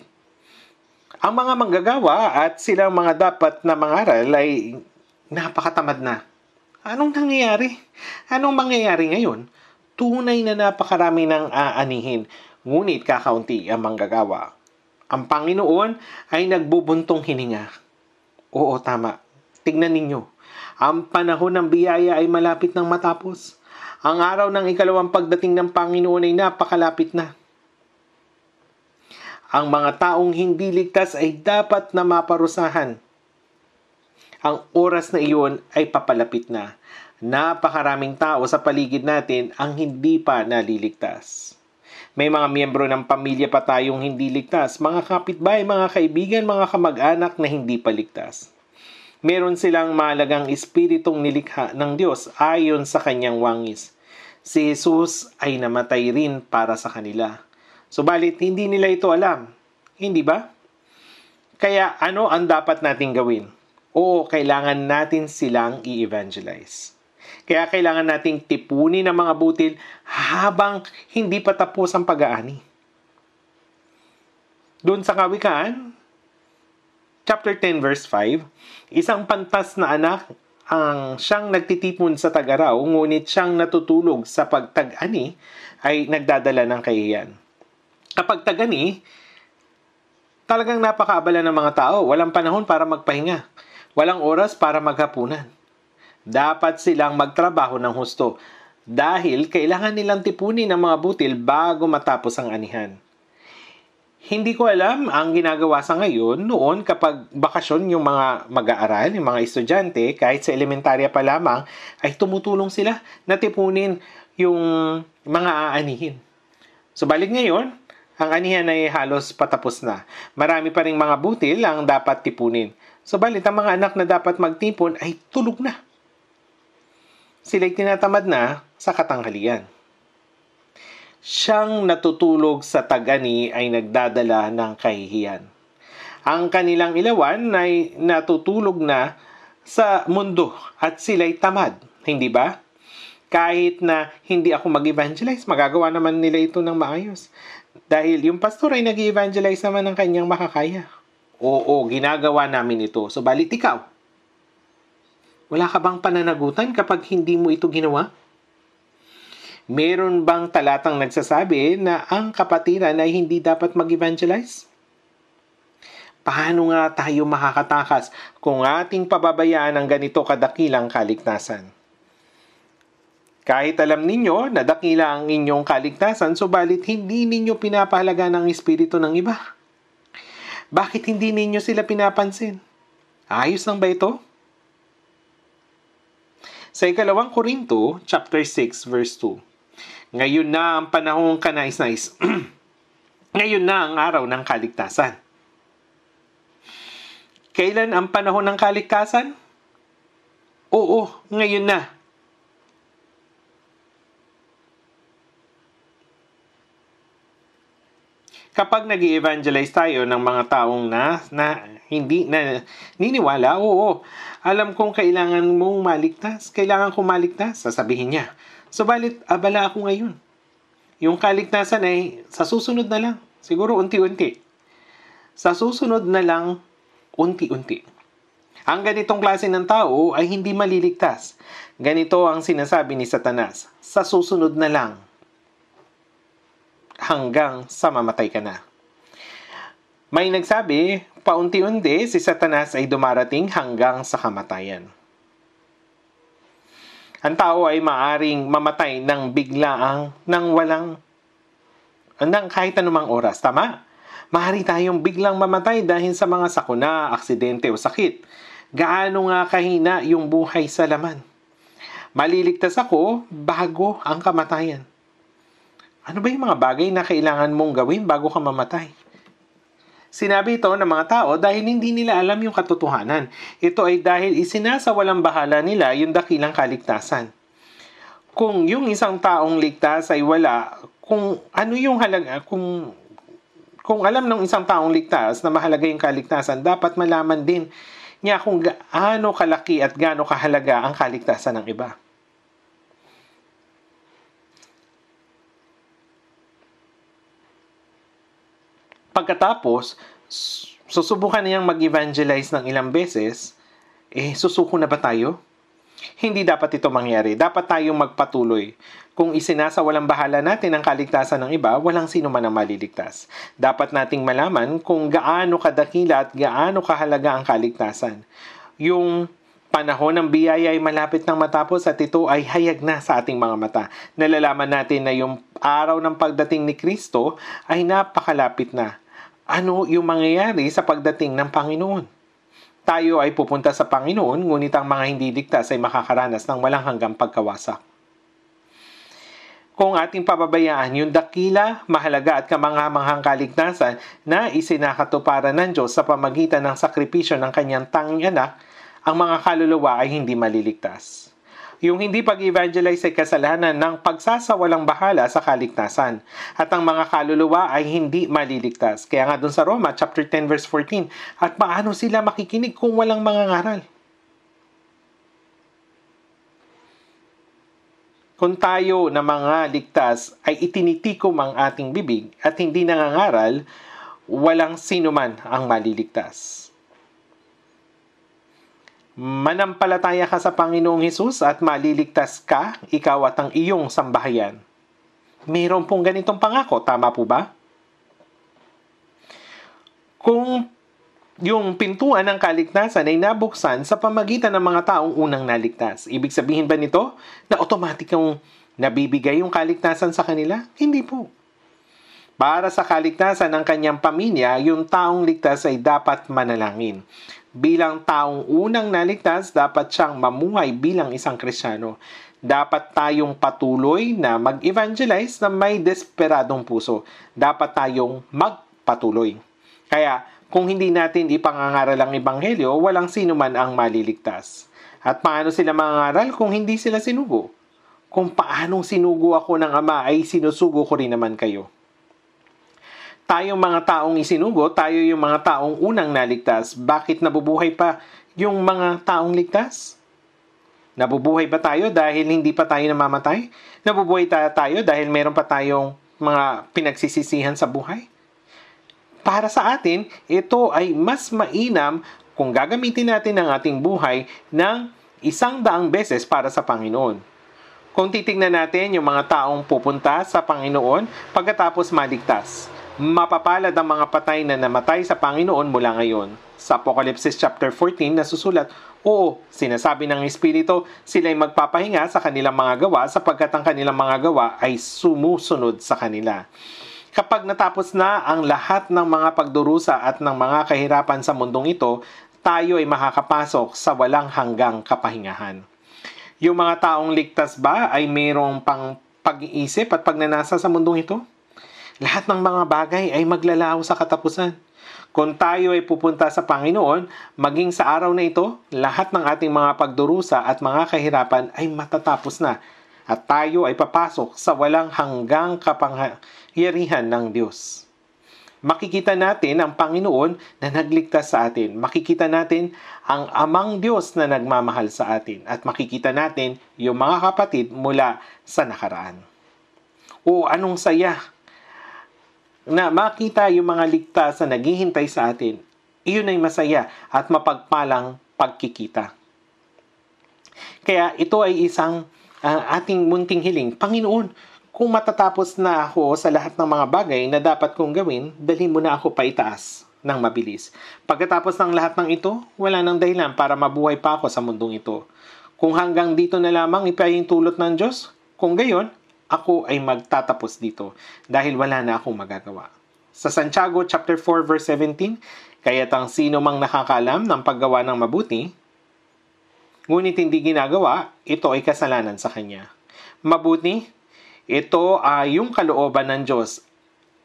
ang mga manggagawa at silang mga dapat na mangaral ay napakatamad na. Anong nangyayari? Anong mangyayari ngayon? Tunay na napakarami ng aanihin, ngunit kakaunti ang manggagawa. Ang Panginoon ay nagbubuntong hininga. Oo, tama. Tignan ninyo. Ang panahon ng biyaya ay malapit ng matapos. Ang araw ng ikalawang pagdating ng Panginoon ay napakalapit na. Ang mga taong hindi ligtas ay dapat na maparusahan. Ang oras na iyon ay papalapit na. Napakaraming tao sa paligid natin ang hindi pa naliligtas. May mga miyembro ng pamilya pa tayong hindi ligtas, mga kapitbahay, mga kaibigan, mga kamag-anak na hindi pa ligtas meron silang malagang espiritong nilikha ng Diyos ayon sa kanyang wangis. Si Jesus ay namatay rin para sa kanila. Subalit, hindi nila ito alam. Hindi ba? Kaya ano ang dapat nating gawin? Oo, kailangan natin silang i-evangelize. Kaya kailangan nating tipunin ang mga butil habang hindi pa tapos ang pag-aani. Doon sa kawikaan, chapter 10 verse 5, isang pantas na anak ang siyang nagtitipon sa tag-araw, ngunit siyang natutulog sa pagtag-ani ay nagdadala ng kahiyan. Kapag tag-ani, talagang napakaabala ng mga tao. Walang panahon para magpahinga. Walang oras para maghapunan. Dapat silang magtrabaho ng husto dahil kailangan nilang tipunin ang mga butil bago matapos ang anihan hindi ko alam ang ginagawa sa ngayon noon kapag bakasyon yung mga mag-aaral, yung mga estudyante, kahit sa elementarya pa lamang, ay tumutulong sila na tipunin yung mga aanihin. So balik ngayon, ang anihan ay halos patapos na. Marami pa rin mga butil ang dapat tipunin. So balit ang mga anak na dapat magtipon ay tulog na. Sila'y tinatamad na sa katanghalian siyang natutulog sa tagani ay nagdadala ng kahihiyan. Ang kanilang ilawan ay natutulog na sa mundo at sila'y tamad, hindi ba? Kahit na hindi ako mag-evangelize, magagawa naman nila ito ng maayos. Dahil yung pastor ay nag-evangelize naman ng kanyang makakaya. Oo, ginagawa namin ito. So so, ikaw, wala ka bang pananagutan kapag hindi mo ito ginawa? Meron bang talatang nagsasabi na ang kapatiran ay hindi dapat mag-evangelize? Paano nga tayo makakatakas kung ating pababayaan ang ganito kadakilang kaligtasan? Kahit alam ninyo na dakila ang inyong kaligtasan, subalit hindi ninyo pinapahalaga ng espiritu ng iba. Bakit hindi ninyo sila pinapansin? Ayos lang ba ito? Sa ikalawang Korinto, chapter 6, verse 2. Ngayon na ang panahon panahong kanais-nais. Ngayon na ang araw ng kaligtasan. Kailan ang panahon ng kaligtasan? Oo, ngayon na. kapag nag evangelize tayo ng mga taong na, na hindi na niniwala, oo, alam kong kailangan mong maligtas, kailangan kong maligtas, sasabihin niya. Sabalit, abala ako ngayon. Yung kaligtasan ay sa susunod na lang. Siguro unti-unti. Sa susunod na lang, unti-unti. Ang ganitong klase ng tao ay hindi maliligtas. Ganito ang sinasabi ni Satanas. Sa susunod na lang. Hanggang sa mamatay ka na. May nagsabi, paunti-unti si Satanas ay dumarating hanggang sa kamatayan. Ang tao ay maaring mamatay ng biglaang nang walang ng kahit anumang oras. Tama? Maaari tayong biglang mamatay dahil sa mga sakuna, aksidente o sakit. Gaano nga kahina yung buhay sa laman? Maliligtas ako bago ang kamatayan. Ano ba yung mga bagay na kailangan mong gawin bago ka mamatay? Sinabi ito ng mga tao dahil hindi nila alam yung katotohanan. Ito ay dahil isinasawalang bahala nila yung dakilang kaligtasan. Kung yung isang taong ligtas ay wala, kung ano yung halaga, ah, kung kung alam ng isang taong ligtas na mahalaga yung kaligtasan, dapat malaman din niya kung gaano kalaki at gaano kahalaga ang kaligtasan ng iba. Pagkatapos, susubukan niyang mag-evangelize ng ilang beses, eh, susuko na ba tayo? Hindi dapat ito mangyari. Dapat tayong magpatuloy. Kung isinasa walang bahala natin ang kaligtasan ng iba, walang sino man ang maliligtas. Dapat nating malaman kung gaano kadakila at gaano kahalaga ang kaligtasan. Yung panahon ng biyaya ay malapit ng matapos at ito ay hayag na sa ating mga mata. Nalalaman natin na yung araw ng pagdating ni Kristo ay napakalapit na ano yung mangyayari sa pagdating ng Panginoon. Tayo ay pupunta sa Panginoon, ngunit ang mga hindi ligtas ay makakaranas ng walang hanggang pagkawasa. Kung ating pababayaan yung dakila, mahalaga at kamangha-manghang kaligtasan na isinakatuparan ng Diyos sa pamagitan ng sakripisyo ng kanyang tanging anak, ang mga kaluluwa ay hindi maliligtas yung hindi pag-evangelize ay kasalanan ng pagsasawalang bahala sa kaligtasan at ang mga kaluluwa ay hindi maliligtas. Kaya nga doon sa Roma chapter 10 verse 14, at paano sila makikinig kung walang mga ngaral? Kung tayo na mga ligtas ay itinitikom ang ating bibig at hindi nangangaral, walang sinuman ang maliligtas. Manampalataya ka sa Panginoong Hesus at maliligtas ka, ikaw at ang iyong sambahayan. Mayroon pong ganitong pangako, tama po ba? Kung yung pintuan ng kaligtasan ay nabuksan sa pamagitan ng mga taong unang naligtas, ibig sabihin ba nito na automatikong nabibigay yung kaligtasan sa kanila? Hindi po. Para sa kaligtasan ng kanyang pamilya, yung taong ligtas ay dapat manalangin. Bilang taong unang naligtas, dapat siyang mamuhay bilang isang krisyano. Dapat tayong patuloy na mag-evangelize na may desperadong puso. Dapat tayong magpatuloy. Kaya kung hindi natin ipangangaral ang ebanghelyo, walang sino man ang maliligtas. At paano sila mangangaral kung hindi sila sinugo? Kung paanong sinugo ako ng Ama ay sinusugo ko rin naman kayo tayong mga taong isinugo, tayo yung mga taong unang naligtas, bakit nabubuhay pa yung mga taong ligtas? Nabubuhay ba tayo dahil hindi pa tayo namamatay? Nabubuhay tayo dahil meron pa tayong mga pinagsisisihan sa buhay? Para sa atin, ito ay mas mainam kung gagamitin natin ang ating buhay ng isang daang beses para sa Panginoon. Kung titingnan natin yung mga taong pupunta sa Panginoon pagkatapos maligtas, Mapapalad ang mga patay na namatay sa Panginoon mula ngayon. Sa Apocalypse chapter 14 nasusulat, Oo, sinasabi ng Espiritu, sila'y magpapahinga sa kanilang mga gawa sapagkat ang kanilang mga gawa ay sumusunod sa kanila. Kapag natapos na ang lahat ng mga pagdurusa at ng mga kahirapan sa mundong ito, tayo ay makakapasok sa walang hanggang kapahingahan. Yung mga taong ligtas ba ay mayroong pang pag-iisip at pagnanasa sa mundong ito? Lahat ng mga bagay ay maglalaho sa katapusan. Kung tayo ay pupunta sa Panginoon, maging sa araw na ito, lahat ng ating mga pagdurusa at mga kahirapan ay matatapos na at tayo ay papasok sa walang hanggang kapangyarihan ng Diyos. Makikita natin ang Panginoon na nagligtas sa atin. Makikita natin ang amang Diyos na nagmamahal sa atin. At makikita natin yung mga kapatid mula sa nakaraan. O anong saya na makita yung mga ligtas na naghihintay sa atin, iyon ay masaya at mapagpalang pagkikita. Kaya ito ay isang uh, ating munting hiling, Panginoon, kung matatapos na ako sa lahat ng mga bagay na dapat kong gawin, dalhin mo na ako paitaas itaas ng mabilis. Pagkatapos ng lahat ng ito, wala nang dahilan para mabuhay pa ako sa mundong ito. Kung hanggang dito na lamang tulot ng Diyos, kung gayon, ako ay magtatapos dito dahil wala na akong magagawa. Sa Santiago chapter 4 verse 17, kaya't ang sino mang nakakaalam ng paggawa ng mabuti, ngunit hindi ginagawa, ito ay kasalanan sa kanya. Mabuti, ito ay yung kalooban ng Diyos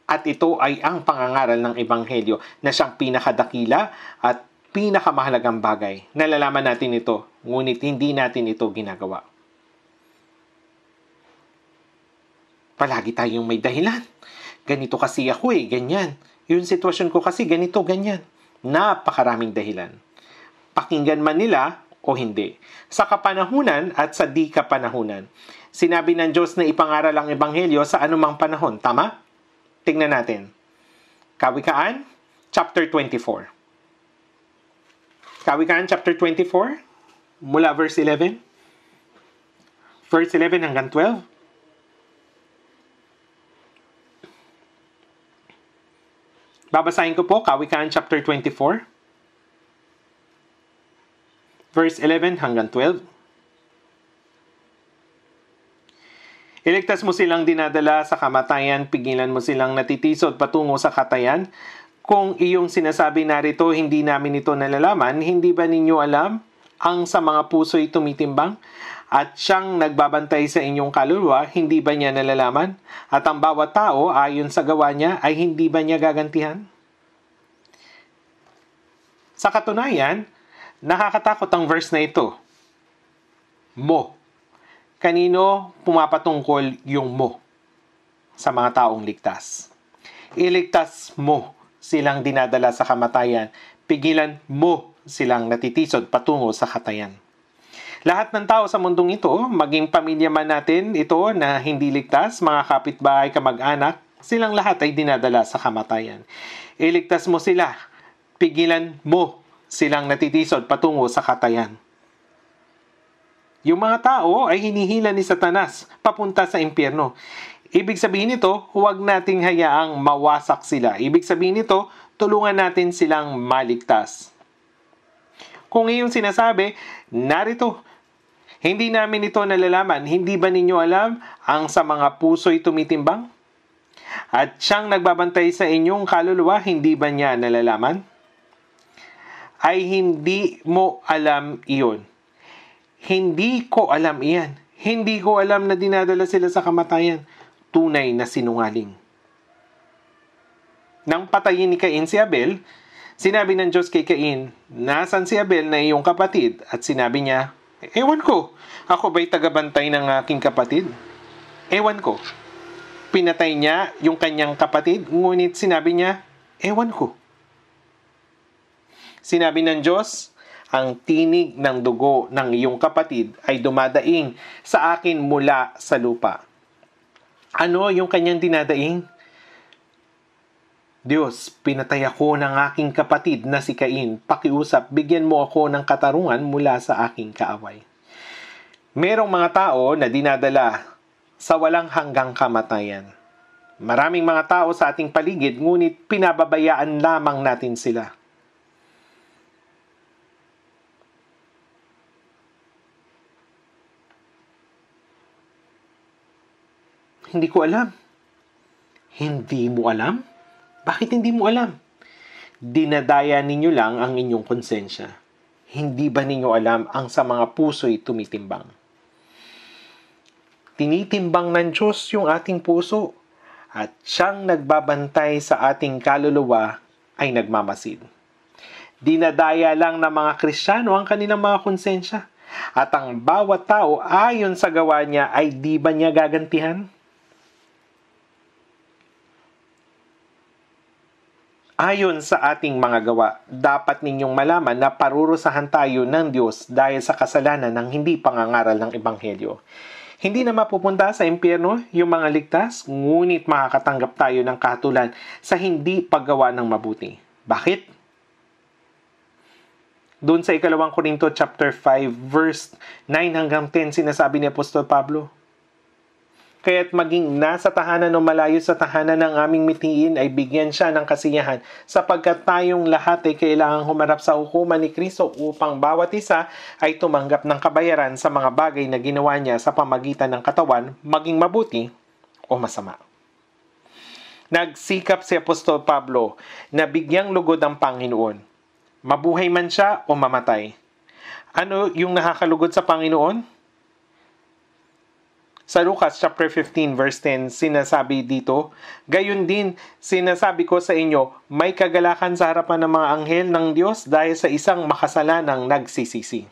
at ito ay ang pangangaral ng Ebanghelyo na siyang pinakadakila at pinakamahalagang bagay. Nalalaman natin ito, ngunit hindi natin ito ginagawa. Palagi tayong may dahilan. Ganito kasi ako eh, ganyan. Yung sitwasyon ko kasi ganito, ganyan. Napakaraming dahilan. Pakinggan man nila o hindi. Sa kapanahunan at sa di kapanahunan. Sinabi ng Diyos na ipangaral ang Ebanghelyo sa anumang panahon. Tama? Tingnan natin. Kawikaan, chapter 24. Kawikaan, chapter 24, mula verse 11. Verse 11 hanggang 12. Babasahin ko po, Kawikaan chapter 24, verse 11 hanggang 12. Iligtas mo silang dinadala sa kamatayan, pigilan mo silang natitisod patungo sa katayan. Kung iyong sinasabi narito, hindi namin ito nalalaman, hindi ba ninyo alam ang sa mga puso'y tumitimbang? at siyang nagbabantay sa inyong kaluluwa, hindi ba niya nalalaman? At ang bawat tao, ayon sa gawa niya, ay hindi ba niya gagantihan? Sa katunayan, nakakatakot ang verse na ito. Mo. Kanino pumapatungkol yung mo? Sa mga taong ligtas. Iligtas mo silang dinadala sa kamatayan. Pigilan mo silang natitisod patungo sa katayan. Lahat ng tao sa mundong ito, maging pamilya man natin ito na hindi ligtas, mga kapitbahay, kamag-anak, silang lahat ay dinadala sa kamatayan. Iligtas mo sila, pigilan mo silang natitisod patungo sa katayan. Yung mga tao ay hinihila ni Satanas papunta sa impyerno. Ibig sabihin nito, huwag nating hayaang mawasak sila. Ibig sabihin nito, tulungan natin silang maligtas. Kung iyong sinasabi, narito, hindi namin ito nalalaman. Hindi ba ninyo alam ang sa mga puso'y tumitimbang? At siyang nagbabantay sa inyong kaluluwa, hindi ba niya nalalaman? Ay hindi mo alam iyon. Hindi ko alam iyan. Hindi ko alam na dinadala sila sa kamatayan. Tunay na sinungaling. Nang patayin ni Cain si Abel, sinabi ng Diyos kay Cain, Nasaan si Abel na iyong kapatid? At sinabi niya, Ewan ko, ako ba'y tagabantay ng aking kapatid? Ewan ko. Pinatay niya yung kanyang kapatid, ngunit sinabi niya, ewan ko. Sinabi ng Diyos, ang tinig ng dugo ng iyong kapatid ay dumadaing sa akin mula sa lupa. Ano yung kanyang dinadaing? Diyos, pinatay ako ng aking kapatid na si Cain. Pakiusap, bigyan mo ako ng katarungan mula sa aking kaaway. Merong mga tao na dinadala sa walang hanggang kamatayan. Maraming mga tao sa ating paligid, ngunit pinababayaan lamang natin sila. Hindi ko alam. Hindi mo alam? Bakit hindi mo alam? Dinadaya ninyo lang ang inyong konsensya. Hindi ba ninyo alam ang sa mga puso'y tumitimbang? Tinitimbang ng Diyos yung ating puso at siyang nagbabantay sa ating kaluluwa ay nagmamasid. Dinadaya lang ng mga Kristiyano ang kanilang mga konsensya at ang bawat tao ayon sa gawa niya ay di ba niya gagantihan? Ayon sa ating mga gawa, dapat ninyong malaman na parurusahan tayo ng Diyos dahil sa kasalanan ng hindi pangangaral ng Ebanghelyo. Hindi na mapupunta sa impyerno yung mga ligtas, ngunit makakatanggap tayo ng kahatulan sa hindi paggawa ng mabuti. Bakit? Doon sa ikalawang Korinto chapter 5 verse 9 hanggang 10 sinasabi ni Apostol Pablo, kaya't maging nasa tahanan o malayo sa tahanan ng aming mitiin ay bigyan siya ng kasiyahan sapagkat tayong lahat ay kailangang humarap sa hukuman ni Kristo upang bawat isa ay tumanggap ng kabayaran sa mga bagay na ginawa niya sa pamagitan ng katawan, maging mabuti o masama. Nagsikap si Apostol Pablo na bigyang lugod ang Panginoon. Mabuhay man siya o mamatay. Ano yung nakakalugod sa Panginoon? Sa Lucas chapter 15 verse 10 sinasabi dito, gayon din sinasabi ko sa inyo, may kagalakan sa harapan ng mga anghel ng Diyos dahil sa isang makasalanang nagsisisi.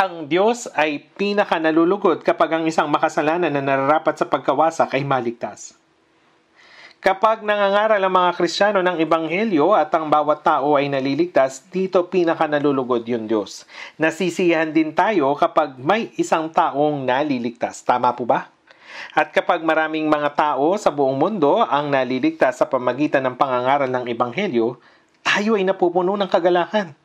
Ang Diyos ay pinaka nalulugod kapag ang isang makasalanan na nararapat sa pagkawasa kay maligtas. Kapag nangangaral ang mga Kristiyano ng Ebanghelyo at ang bawat tao ay naliligtas, dito pinakanalulugod yung Diyos. Nasisiyahan din tayo kapag may isang taong naliligtas. Tama po ba? At kapag maraming mga tao sa buong mundo ang naliligtas sa pamagitan ng pangangaral ng Ebanghelyo, tayo ay napupuno ng kagalakan.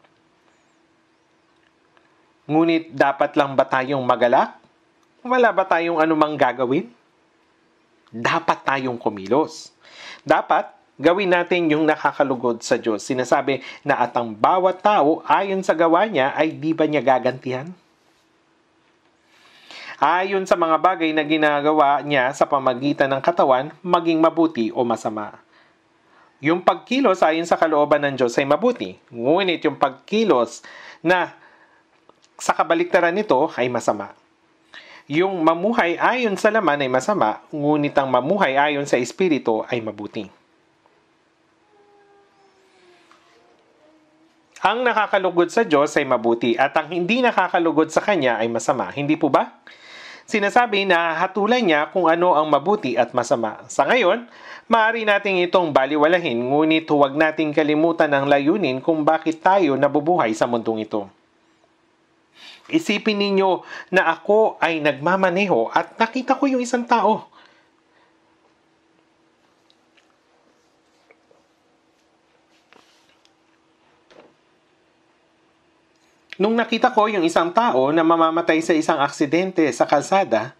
Ngunit dapat lang ba tayong magalak? Wala ba tayong anumang gagawin? Dapat tayong kumilos dapat, gawin natin yung nakakalugod sa Diyos. Sinasabi na at ang bawat tao ayon sa gawa niya ay di ba niya gagantihan? Ayon sa mga bagay na ginagawa niya sa pamagitan ng katawan, maging mabuti o masama. Yung pagkilos ayon sa kalooban ng Diyos ay mabuti, ngunit yung pagkilos na sa kabaliktaran nito ay masama yung mamuhay ayon sa laman ay masama, ngunit ang mamuhay ayon sa Espiritu ay mabuti. Ang nakakalugod sa Diyos ay mabuti at ang hindi nakakalugod sa Kanya ay masama. Hindi po ba? Sinasabi na hatulan niya kung ano ang mabuti at masama. Sa ngayon, maaari nating itong baliwalahin ngunit huwag nating kalimutan ang layunin kung bakit tayo nabubuhay sa mundong ito. Isipin ninyo na ako ay nagmamaneho at nakita ko yung isang tao. Nung nakita ko yung isang tao na mamamatay sa isang aksidente sa kalsada,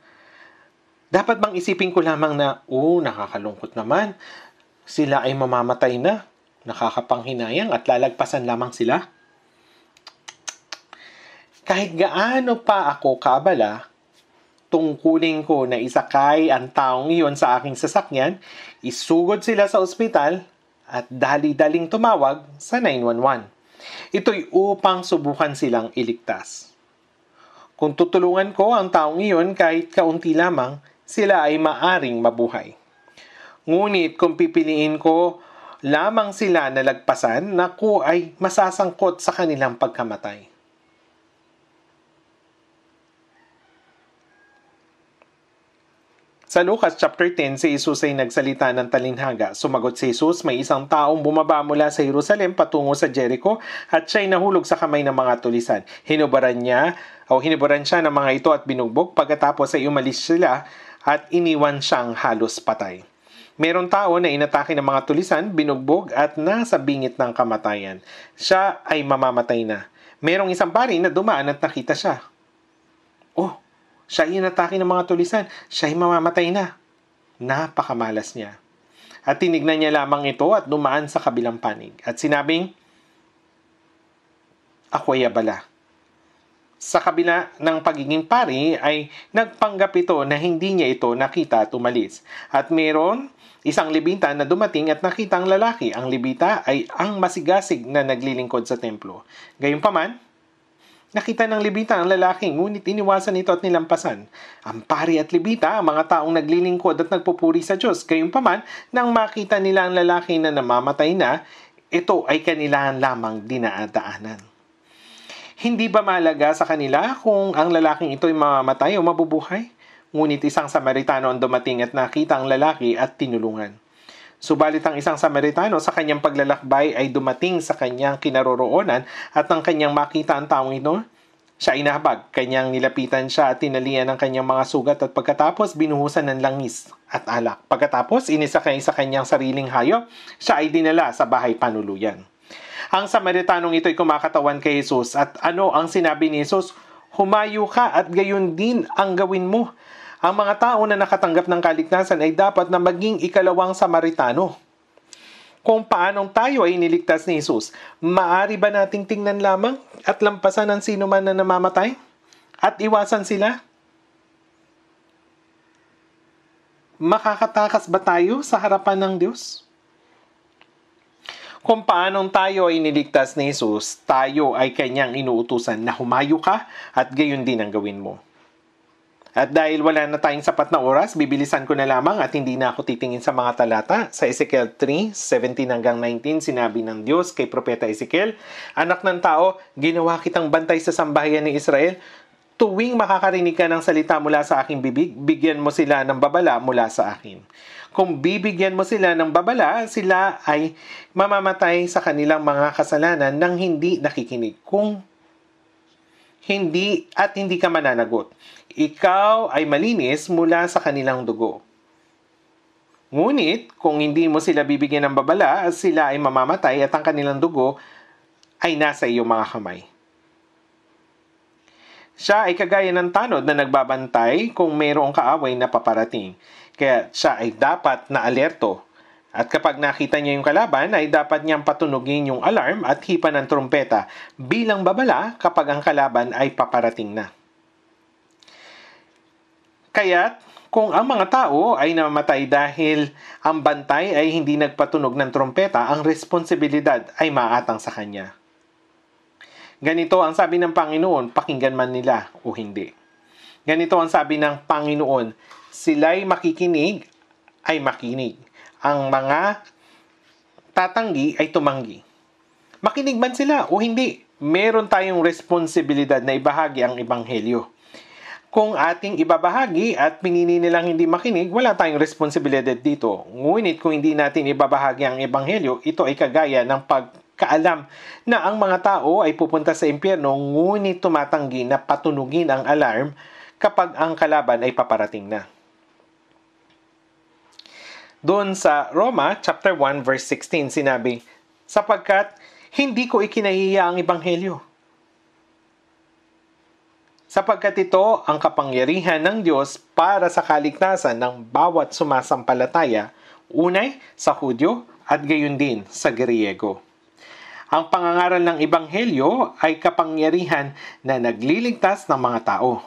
dapat bang isipin ko lamang na, oh, nakakalungkot naman, sila ay mamamatay na, nakakapanghinayang at lalagpasan lamang sila? kahit gaano pa ako kabala, tungkulin ko na isakay ang taong iyon sa aking sasakyan, isugod sila sa ospital at dali-daling tumawag sa 911. Ito'y upang subukan silang iligtas. Kung tutulungan ko ang taong iyon kahit kaunti lamang, sila ay maaring mabuhay. Ngunit kung pipiliin ko lamang sila na lagpasan, naku ay masasangkot sa kanilang pagkamatay. Sa Lucas chapter 10, si Jesus ay nagsalita ng talinhaga. Sumagot si Jesus, may isang taong bumaba mula sa Jerusalem patungo sa Jericho at siya ay nahulog sa kamay ng mga tulisan. Hinubaran niya o hinubaran siya ng mga ito at binugbog pagkatapos ay umalis sila at iniwan siyang halos patay. Merong tao na inatake ng mga tulisan, binugbog at nasa bingit ng kamatayan. Siya ay mamamatay na. Merong isang pari na dumaan at nakita siya. Oh, siya ay inatake ng mga tulisan. Siya ay mamamatay na. Napakamalas niya. At tinignan niya lamang ito at dumaan sa kabilang panig. At sinabing, Ako ay abala. Sa kabila ng pagiging pari ay nagpanggap ito na hindi niya ito nakita at umalis. At meron isang libita na dumating at nakita ang lalaki. Ang libita ay ang masigasig na naglilingkod sa templo. Gayunpaman, Nakita ng Libita ang lalaki, ngunit iniwasan ito at nilampasan. Ang pari at Libita, ang mga taong naglilingkod at nagpupuri sa Diyos, gayunpaman, nang makita nila ang lalaki na namamatay na, ito ay kanilaan lamang dinaadaanan. Hindi ba malaga sa kanila kung ang lalaking ito ay mamamatay o mabubuhay? Ngunit isang Samaritano ang dumating at nakita ang lalaki at tinulungan. Subalit ang isang Samaritano sa kanyang paglalakbay ay dumating sa kanyang kinaroroonan at nang kanyang makita ang taong ito, siya ay inahabag. Kanyang nilapitan siya at tinalian ang kanyang mga sugat at pagkatapos binuhusan ng langis at alak. Pagkatapos inisakay sa kanyang sariling hayo, siya ay dinala sa bahay panuluyan. Ang Samaritanong ito ay kumakatawan kay Jesus at ano ang sinabi ni Jesus? Humayo ka at gayon din ang gawin mo ang mga tao na nakatanggap ng kaligtasan ay dapat na maging ikalawang Samaritano. Kung paanong tayo ay niligtas ni Jesus, maari ba nating tingnan lamang at lampasan ang sino man na namamatay? At iwasan sila? Makakatakas ba tayo sa harapan ng Diyos? kung paanong tayo ay niligtas ni Jesus, tayo ay kanyang inuutusan na humayo ka at gayon din ang gawin mo. At dahil wala na tayong sapat na oras, bibilisan ko na lamang at hindi na ako titingin sa mga talata. Sa Ezekiel 3, 17 hanggang 19, sinabi ng Diyos kay Propeta Ezekiel, Anak ng tao, ginawa kitang bantay sa sambahayan ni Israel. Tuwing makakarinig ka ng salita mula sa aking bibig, bigyan mo sila ng babala mula sa akin. Kung bibigyan mo sila ng babala, sila ay mamamatay sa kanilang mga kasalanan nang hindi nakikinig. Kung hindi at hindi ka mananagot ikaw ay malinis mula sa kanilang dugo. Ngunit kung hindi mo sila bibigyan ng babala, sila ay mamamatay at ang kanilang dugo ay nasa iyong mga kamay. Siya ay kagaya ng tanod na nagbabantay kung mayroong kaaway na paparating. Kaya siya ay dapat na alerto. At kapag nakita niya yung kalaban, ay dapat niyang patunugin yung alarm at hipan ng trumpeta bilang babala kapag ang kalaban ay paparating na. Kaya kung ang mga tao ay namatay dahil ang bantay ay hindi nagpatunog ng trompeta, ang responsibilidad ay maatang sa kanya. Ganito ang sabi ng Panginoon, pakinggan man nila o hindi. Ganito ang sabi ng Panginoon, sila'y makikinig ay makinig. Ang mga tatanggi ay tumanggi. Makinig man sila o hindi, meron tayong responsibilidad na ibahagi ang Ebanghelyo kung ating ibabahagi at pinili nilang hindi makinig, wala tayong responsibilidad dito. Ngunit kung hindi natin ibabahagi ang ebanghelyo, ito ay kagaya ng pagkaalam na ang mga tao ay pupunta sa impyerno ngunit tumatanggi na patunugin ang alarm kapag ang kalaban ay paparating na. Doon sa Roma chapter 1 verse 16 sinabi, sapagkat hindi ko ikinahiya ang ebanghelyo sapagkat ito ang kapangyarihan ng Diyos para sa kaligtasan ng bawat sumasampalataya, unay sa Hudyo at gayon din sa Griego. Ang pangangaral ng Ebanghelyo ay kapangyarihan na nagliligtas ng mga tao.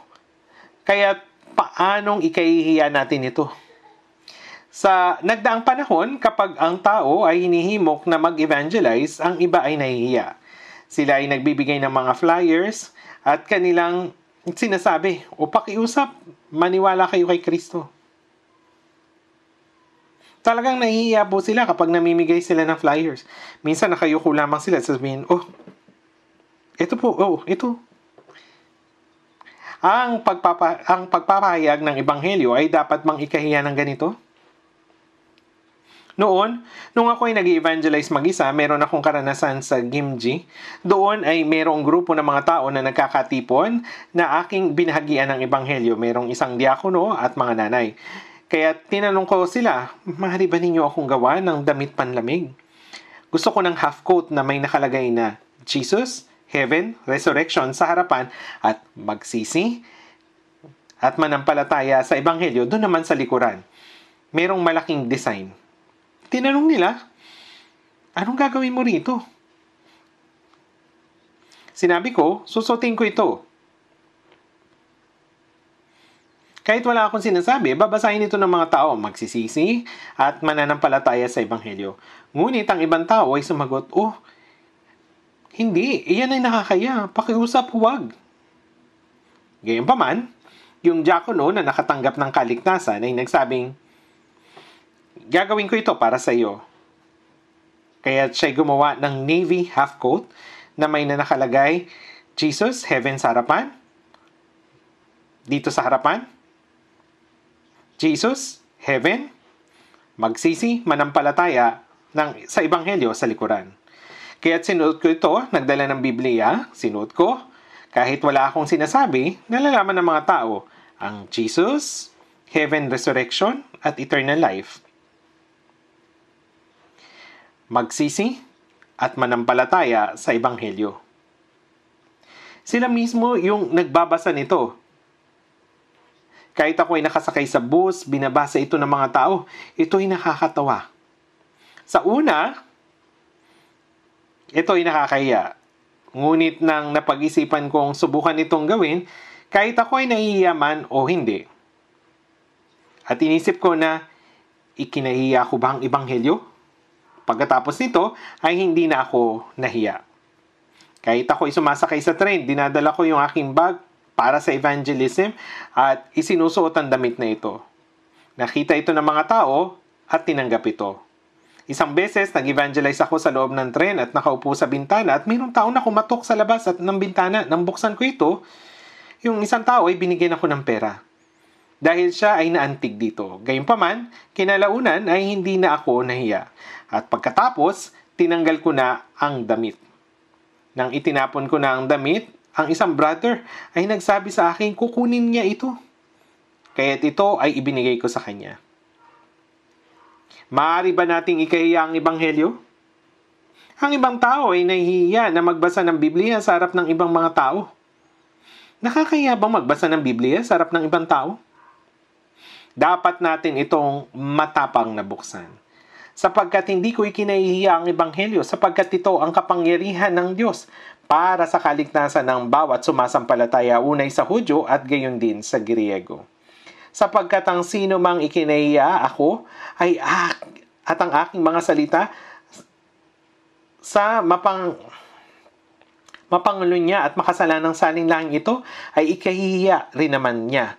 Kaya paanong ikahihiya natin ito? Sa nagdaang panahon, kapag ang tao ay hinihimok na mag-evangelize, ang iba ay nahihiya. Sila ay nagbibigay ng mga flyers at kanilang sinasabi o pakiusap, maniwala kayo kay Kristo. Talagang nahihiya po sila kapag namimigay sila ng flyers. Minsan nakayuko lamang sila at sabihin, oh, ito po, oh, ito. Ang, pagpapa, ang pagpapahayag ng ebanghelyo ay dapat mang ikahiya ng ganito? Noon, nung ako ay nag evangelize mag-isa, meron akong karanasan sa Gimji. Doon ay merong grupo ng mga tao na nagkakatipon na aking binahagian ng ebanghelyo. Merong isang diakono at mga nanay. Kaya tinanong ko sila, mahari ba ninyo akong gawa ng damit panlamig? Gusto ko ng half coat na may nakalagay na Jesus, Heaven, Resurrection sa harapan at magsisi at manampalataya sa Ebanghelyo doon naman sa likuran. Merong malaking design tinanong nila, anong gagawin mo rito? Sinabi ko, susutin ko ito. Kahit wala akong sinasabi, babasahin ito ng mga tao, magsisisi at mananampalataya sa Ebanghelyo. Ngunit ang ibang tao ay sumagot, Oh, hindi, iyan ay nakakaya, pakiusap huwag. Gayunpaman, yung diakono na nakatanggap ng kaligtasan ay nagsabing, gagawin ko ito para sa iyo. Kaya siya gumawa ng navy half coat na may nanakalagay Jesus, heaven sa harapan. Dito sa harapan. Jesus, heaven. Magsisi, manampalataya ng, sa Ebanghelyo sa likuran. Kaya't sinuot ko ito, nagdala ng Biblia, sinuot ko. Kahit wala akong sinasabi, nalalaman ng mga tao ang Jesus, heaven resurrection, at eternal life magsisi, at manampalataya sa Ebanghelyo. Sila mismo yung nagbabasa nito. Kahit ako ay nakasakay sa bus, binabasa ito ng mga tao, ito ay nakakatawa. Sa una, ito ay nakakahiya. Ngunit nang napag-isipan kong subukan itong gawin, kahit ako ay naiiyaman o hindi. At inisip ko na, ikinahiya ko ba ang Ebanghelyo? Pagkatapos nito ay hindi na ako nahiya. Kahit ako ay sumasakay sa train, dinadala ko yung aking bag para sa evangelism at isinusuot ang damit na ito. Nakita ito ng mga tao at tinanggap ito. Isang beses, nag-evangelize ako sa loob ng tren at nakaupo sa bintana at mayroong tao na kumatok sa labas at ng bintana. Nang buksan ko ito, yung isang tao ay binigyan ako ng pera. Dahil siya ay naantig dito. Gayunpaman, kinalaunan ay hindi na ako nahiya. At pagkatapos, tinanggal ko na ang damit. Nang itinapon ko na ang damit, ang isang brother ay nagsabi sa akin kukunin niya ito. Kaya't ito ay ibinigay ko sa kanya. Maaari ba nating ikahiya ang ebanghelyo? Ang ibang tao ay nahihiya na magbasa ng Biblia sa harap ng ibang mga tao. Nakakaya bang magbasa ng Biblia sa harap ng ibang tao? Dapat natin itong matapang nabuksan sapagkat hindi ko ikinahihiya ang Ebanghelyo, sapagkat ito ang kapangyarihan ng Diyos para sa kaligtasan ng bawat sumasampalataya unay sa Hudyo at gayon din sa Griego. Sapagkat ang sino mang ikinahiya ako ay ak at ang aking mga salita sa mapang mapangulo niya at makasalanang saling lang ito ay ikahihiya rin naman niya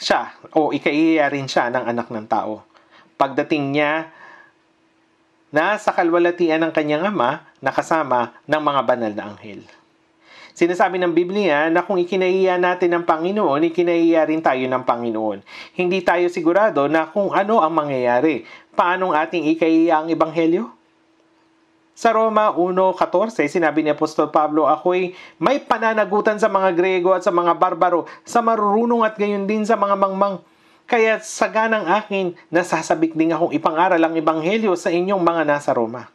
siya o ikahihiya rin siya ng anak ng tao. Pagdating niya na sa kalwalatian ng kanyang ama nakasama ng mga banal na anghel. Sinasabi ng Biblia na kung ikinaiya natin ng Panginoon, ikinaiya rin tayo ng Panginoon. Hindi tayo sigurado na kung ano ang mangyayari. Paanong ating ikaiya ang Ebanghelyo? Sa Roma 1.14, sinabi ni Apostol Pablo, Ako'y may pananagutan sa mga Grego at sa mga Barbaro, sa marurunong at gayon din sa mga mangmang. Kaya Kaya't saganang akin, nasasabik din akong ipangaral ang Ebanghelyo sa inyong mga nasa Roma.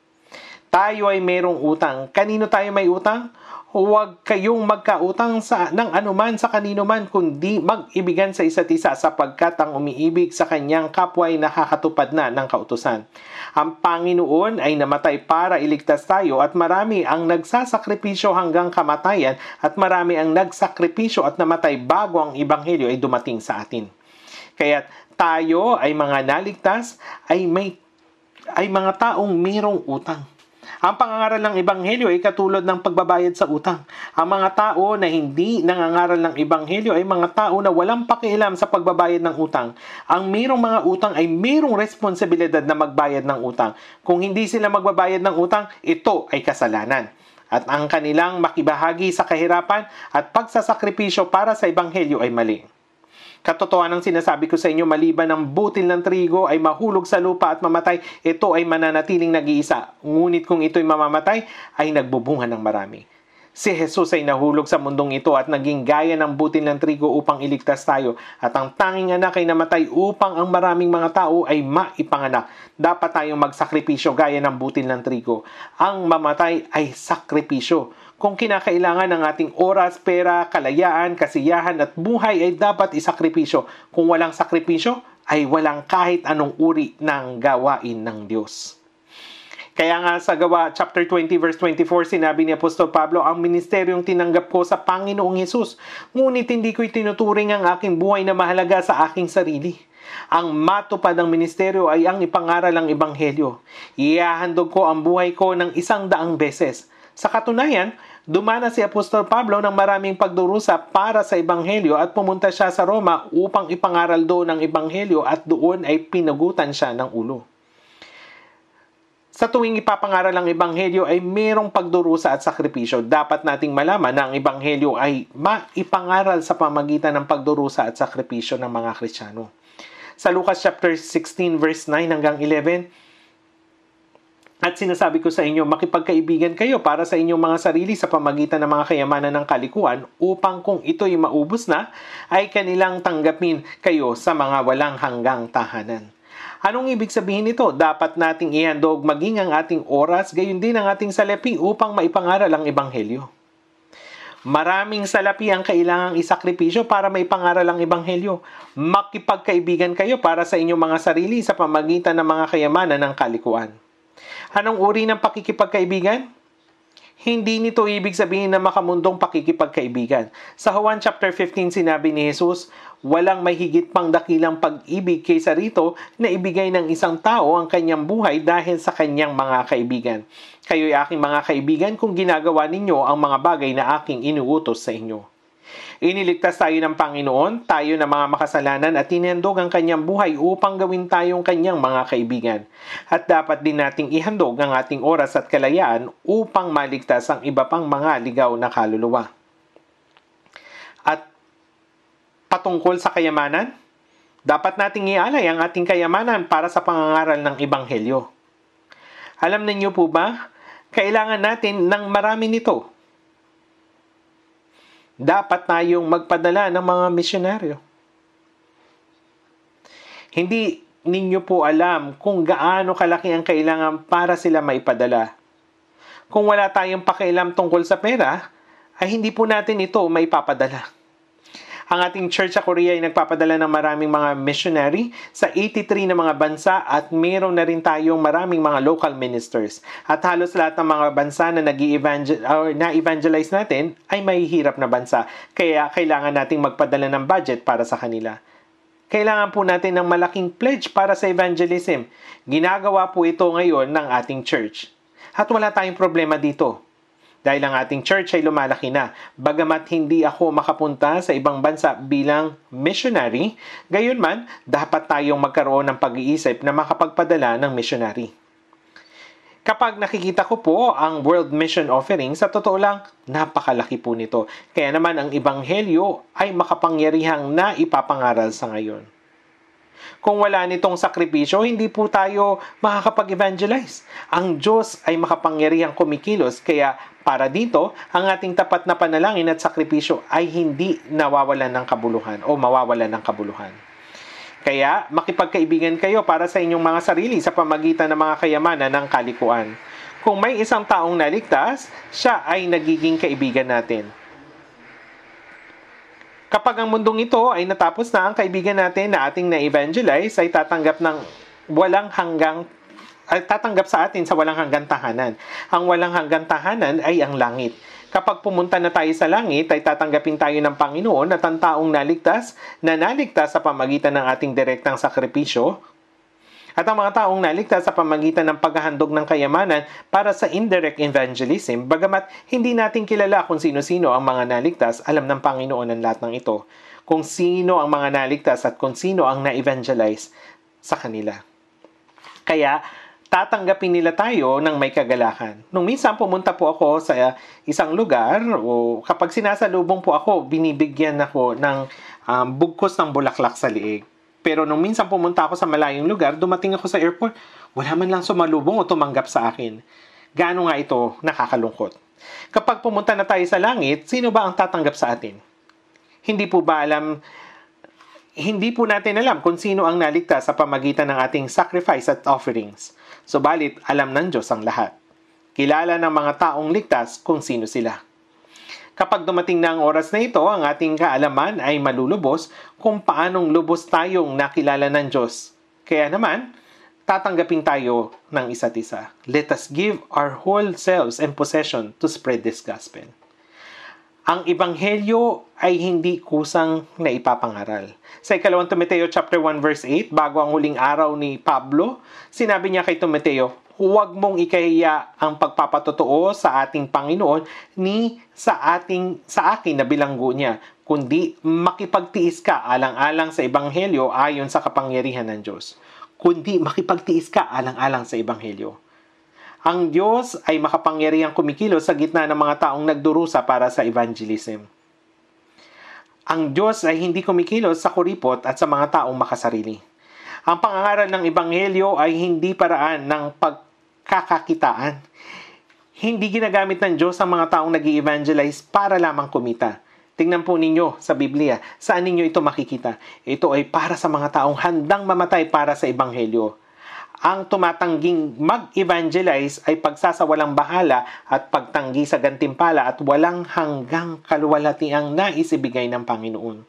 Tayo ay merong utang. Kanino tayo may utang? Huwag kayong magkautang sa, ng anuman sa kanino man kundi mag-ibigan sa isa't isa sapagkat ang umiibig sa kanyang kapwa ay nakakatupad na ng kautusan. Ang Panginoon ay namatay para iligtas tayo at marami ang nagsasakripisyo hanggang kamatayan at marami ang nagsakripisyo at namatay bago ang Ibanghelyo ay dumating sa atin. Kaya tayo ay mga naligtas ay may ay mga taong mayroong utang. Ang pangangaral ng Ebanghelyo ay katulad ng pagbabayad sa utang. Ang mga tao na hindi nangangaral ng Ebanghelyo ay mga tao na walang pakialam sa pagbabayad ng utang. Ang mayroong mga utang ay mayroong responsibilidad na magbayad ng utang. Kung hindi sila magbabayad ng utang, ito ay kasalanan at ang kanilang makibahagi sa kahirapan at pagsasakripisyo para sa Ebanghelyo ay mali. Katotohan ang sinasabi ko sa inyo maliban ng butil ng trigo ay mahulog sa lupa at mamatay, ito ay mananatiling nag-iisa. Ngunit kung ito'y mamamatay, ay nagbubunga ng marami. Si Jesus ay nahulog sa mundong ito at naging gaya ng butil ng trigo upang iligtas tayo at ang tanging anak ay namatay upang ang maraming mga tao ay maipanganak. Dapat tayong magsakripisyo gaya ng butil ng trigo. Ang mamatay ay sakripisyo kung kinakailangan ng ating oras, pera, kalayaan, kasiyahan at buhay ay dapat isakripisyo. Kung walang sakripisyo, ay walang kahit anong uri ng gawain ng Diyos. Kaya nga sa gawa chapter 20 verse 24 sinabi ni Apostol Pablo, ang ministeryong tinanggap ko sa Panginoong Hesus, ngunit hindi ko itinuturing ang aking buhay na mahalaga sa aking sarili. Ang matupad ng ministeryo ay ang ipangaral ang ebanghelyo. Iahandog ko ang buhay ko ng isang daang beses sa katunayan, dumana si Apostol Pablo ng maraming pagdurusa para sa Ebanghelyo at pumunta siya sa Roma upang ipangaral doon ang Ebanghelyo at doon ay pinagutan siya ng ulo. Sa tuwing ipapangaral ang Ebanghelyo ay mayroong pagdurusa at sakripisyo. Dapat nating malaman na ang Ebanghelyo ay maipangaral sa pamagitan ng pagdurusa at sakripisyo ng mga Kristiyano. Sa Lucas chapter 16 verse 9 hanggang 11, at sinasabi ko sa inyo, makipagkaibigan kayo para sa inyong mga sarili sa pamagitan ng mga kayamanan ng kalikuan upang kung ito'y maubos na, ay kanilang tanggapin kayo sa mga walang hanggang tahanan. Anong ibig sabihin nito? Dapat nating ihandog maging ang ating oras, gayon din ang ating salapi upang maipangaral ang Ebanghelyo. Maraming salapi ang kailangang isakripisyo para may pangaral ang Ebanghelyo. Makipagkaibigan kayo para sa inyong mga sarili sa pamagitan ng mga kayamanan ng kalikuan. Anong uri ng pakikipagkaibigan? Hindi nito ibig sabihin na makamundong pakikipagkaibigan. Sa Juan chapter 15 sinabi ni Jesus, walang mahigit pang dakilang pag-ibig kaysa rito na ibigay ng isang tao ang kanyang buhay dahil sa kanyang mga kaibigan. Kayo'y aking mga kaibigan kung ginagawa ninyo ang mga bagay na aking inuutos sa inyo. Iniligtas tayo ng Panginoon, tayo na mga makasalanan at inihandog ang kanyang buhay upang gawin tayong kanyang mga kaibigan. At dapat din nating ihandog ang ating oras at kalayaan upang maligtas ang iba pang mga ligaw na kaluluwa. At patungkol sa kayamanan, dapat nating ialay ang ating kayamanan para sa pangangaral ng Ebanghelyo. Alam ninyo po ba, kailangan natin ng marami nito dapat tayong magpadala ng mga misyonaryo. Hindi ninyo po alam kung gaano kalaki ang kailangan para sila maipadala. Kung wala tayong pakialam tungkol sa pera, ay hindi po natin ito maipapadala. Ang ating Church sa Korea ay nagpapadala ng maraming mga missionary sa 83 na mga bansa at mayroon na rin tayong maraming mga local ministers. At halos lahat ng mga bansa na nag na-evangelize natin ay mahihirap na bansa. Kaya kailangan nating magpadala ng budget para sa kanila kailangan po natin ng malaking pledge para sa evangelism. Ginagawa po ito ngayon ng ating church. At wala tayong problema dito. Dahil ang ating church ay lumalaki na. Bagamat hindi ako makapunta sa ibang bansa bilang missionary, gayon man, dapat tayong magkaroon ng pag-iisip na makapagpadala ng missionary. Kapag nakikita ko po ang World Mission Offering, sa totoo lang, napakalaki po nito. Kaya naman ang Ebanghelyo ay makapangyarihang na ipapangaral sa ngayon. Kung wala nitong sakripisyo, hindi po tayo makakapag-evangelize. Ang Diyos ay makapangyarihang kumikilos, kaya para dito, ang ating tapat na panalangin at sakripisyo ay hindi nawawalan ng kabuluhan o mawawalan ng kabuluhan. Kaya, makipagkaibigan kayo para sa inyong mga sarili sa pamagitan ng mga kayamanan ng kalikuan. Kung may isang taong naligtas, siya ay nagiging kaibigan natin. Kapag ang mundong ito ay natapos na ang kaibigan natin na ating na-evangelize, ay tatanggap ng walang hanggang tatanggap sa atin sa walang hanggang tahanan. Ang walang hanggang tahanan ay ang langit. Kapag pumunta na tayo sa langit, ay tatanggapin tayo ng Panginoon at ang taong naligtas na naligtas sa pamagitan ng ating direktang sakripisyo, at ang mga taong naligtas sa pamagitan ng paghahandog ng kayamanan para sa indirect evangelism, bagamat hindi natin kilala kung sino-sino ang mga naligtas, alam ng Panginoon ang lahat ng ito, kung sino ang mga naligtas at kung sino ang na-evangelize sa kanila. Kaya, tatanggapin nila tayo ng may kagalakan. Nung minsan pumunta po ako sa isang lugar o kapag sinasalubong po ako, binibigyan ako ng um, bugkos ng bulaklak sa liig. Pero nung minsan pumunta ako sa malayong lugar, dumating ako sa airport, wala man lang sumalubong o tumanggap sa akin. Gaano nga ito nakakalungkot? Kapag pumunta na tayo sa langit, sino ba ang tatanggap sa atin? Hindi po ba alam hindi po natin alam kung sino ang naligtas sa pamagitan ng ating sacrifice at offerings. Subalit, alam ng Diyos ang lahat. Kilala ng mga taong ligtas kung sino sila. Kapag dumating na ang oras na ito, ang ating kaalaman ay malulubos kung paanong lubos tayong nakilala ng Diyos. Kaya naman, tatanggapin tayo ng isa't isa. Let us give our whole selves and possession to spread this gospel ang ebanghelyo ay hindi kusang na ipapangaral. Sa ikalawang Timoteo chapter 1 verse 8, bago ang huling araw ni Pablo, sinabi niya kay Timoteo, huwag mong ikahiya ang pagpapatotoo sa ating Panginoon ni sa ating sa akin na bilanggo niya, kundi makipagtiis ka alang-alang sa ebanghelyo ayon sa kapangyarihan ng Diyos. Kundi makipagtiis ka alang-alang sa ebanghelyo ang Diyos ay makapangyarihang kumikilos sa gitna ng mga taong nagdurusa para sa evangelism. Ang Diyos ay hindi kumikilos sa kuripot at sa mga taong makasarili. Ang pangaral ng Ebanghelyo ay hindi paraan ng pagkakakitaan. Hindi ginagamit ng Diyos ang mga taong nag evangelize para lamang kumita. Tingnan po ninyo sa Biblia, saan ninyo ito makikita? Ito ay para sa mga taong handang mamatay para sa Ebanghelyo ang tumatangging mag-evangelize ay pagsasawalang bahala at pagtanggi sa gantimpala at walang hanggang kaluwalhatiang nais ibigay ng Panginoon.